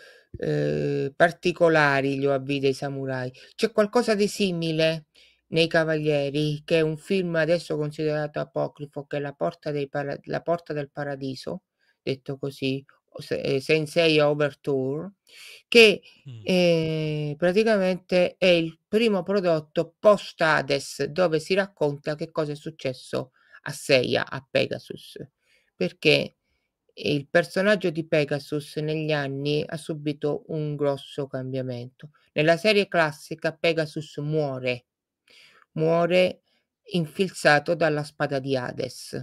eh, particolari gli OAV dei samurai. C'è qualcosa di simile nei Cavalieri, che è un film adesso considerato apocrifo, che è La Porta, para- la porta del Paradiso, detto così, eh, Sensei Overture, che mm. eh, praticamente è il primo prodotto post Hades dove si racconta che cosa è successo a Seiya, a Pegasus, perché eh, il personaggio di Pegasus negli anni ha subito un grosso cambiamento. Nella serie classica Pegasus muore, muore infilzato dalla spada di Hades.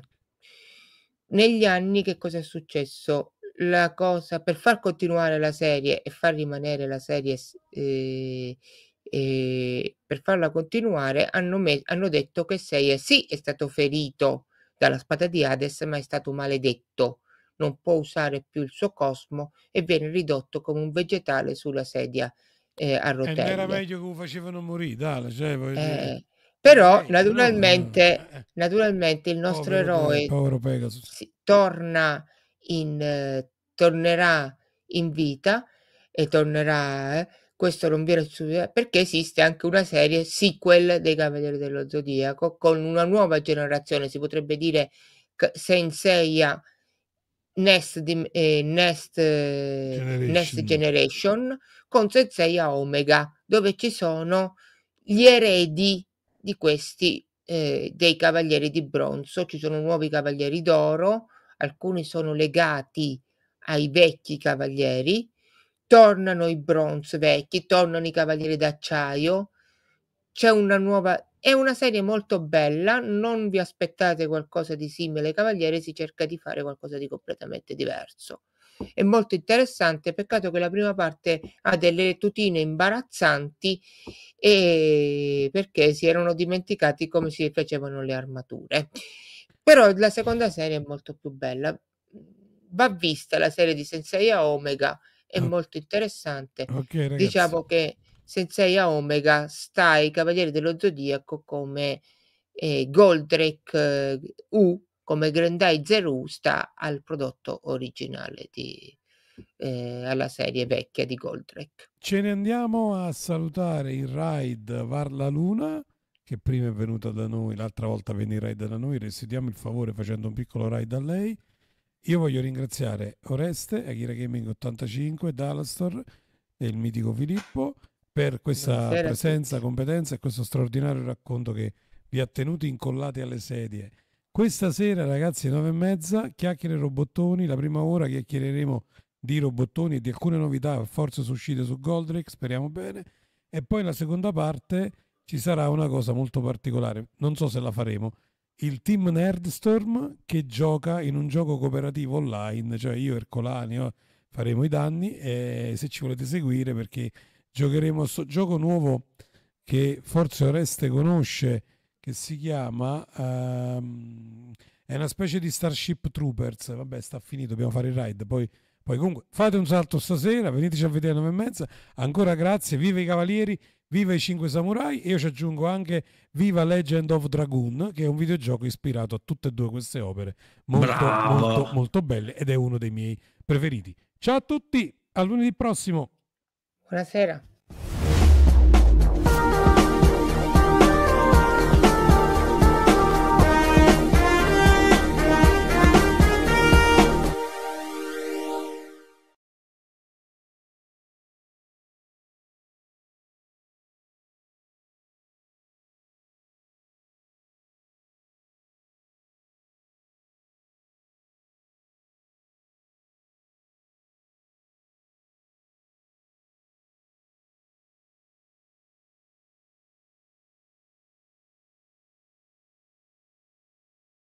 Negli anni che cosa è successo? la cosa per far continuare la serie e far rimanere la serie eh, eh, per farla continuare hanno, me- hanno detto che Seiya eh, sì è stato ferito dalla spada di Hades ma è stato maledetto non può usare più il suo cosmo e viene ridotto come un vegetale sulla sedia eh, a eh, rotelle. Eh, era meglio che lo facevano morire, dai, cioè, eh, eh, però naturalmente, naturalmente il nostro povero, eroe povero si, torna in, eh, tornerà in vita e tornerà, eh, questo non viene studiato perché esiste anche una serie sequel dei Cavalieri dello Zodiaco con una nuova generazione, si potrebbe dire Senseiya Next, eh, Next, Generation. Next Generation con Senseiya Omega, dove ci sono gli eredi di questi eh, dei cavalieri di bronzo, ci sono nuovi cavalieri d'oro alcuni sono legati ai vecchi cavalieri, tornano i bronze vecchi, tornano i cavalieri d'acciaio, c'è una nuova... È una serie molto bella, non vi aspettate qualcosa di simile ai cavalieri, si cerca di fare qualcosa di completamente diverso. È molto interessante, peccato che la prima parte ha delle tutine imbarazzanti e... perché si erano dimenticati come si facevano le armature. Però la seconda serie è molto più bella. Va vista la serie di Sensei a Omega, è oh. molto interessante. Okay, diciamo che Sensei a Omega sta ai Cavalieri dello Zodiaco come eh, Goldrake U, come Grandizer U sta al prodotto originale di, eh, alla serie vecchia di Goldrake. Ce ne andiamo a salutare il ride Varla Luna che prima è venuta da noi, l'altra volta venirai da noi, restituiamo il favore facendo un piccolo ride a lei. Io voglio ringraziare Oreste, Akira Gaming 85, Dalastor e il mitico Filippo per questa Buonasera. presenza, competenza e questo straordinario racconto che vi ha tenuti incollati alle sedie. Questa sera, ragazzi, 9 e mezza, chiacchiere robottoni. La prima ora chiacchiereremo di robottoni e di alcune novità forse uscite su Goldrick, speriamo bene. E poi la seconda parte ci sarà una cosa molto particolare. Non so se la faremo. Il team Nerdstorm che gioca in un gioco cooperativo online, cioè io e Ercolani faremo i danni e se ci volete seguire perché giocheremo a questo gioco nuovo che forse Oreste conosce che si chiama um, è una specie di Starship Troopers vabbè sta finito dobbiamo fare il ride poi, poi comunque fate un salto stasera veniteci a vedere a 9 e mezza ancora grazie vive i cavalieri Viva i 5 Samurai e io ci aggiungo anche Viva Legend of Dragoon, che è un videogioco ispirato a tutte e due queste opere, molto, molto, molto belle ed è uno dei miei preferiti. Ciao a tutti, a lunedì prossimo. Buonasera.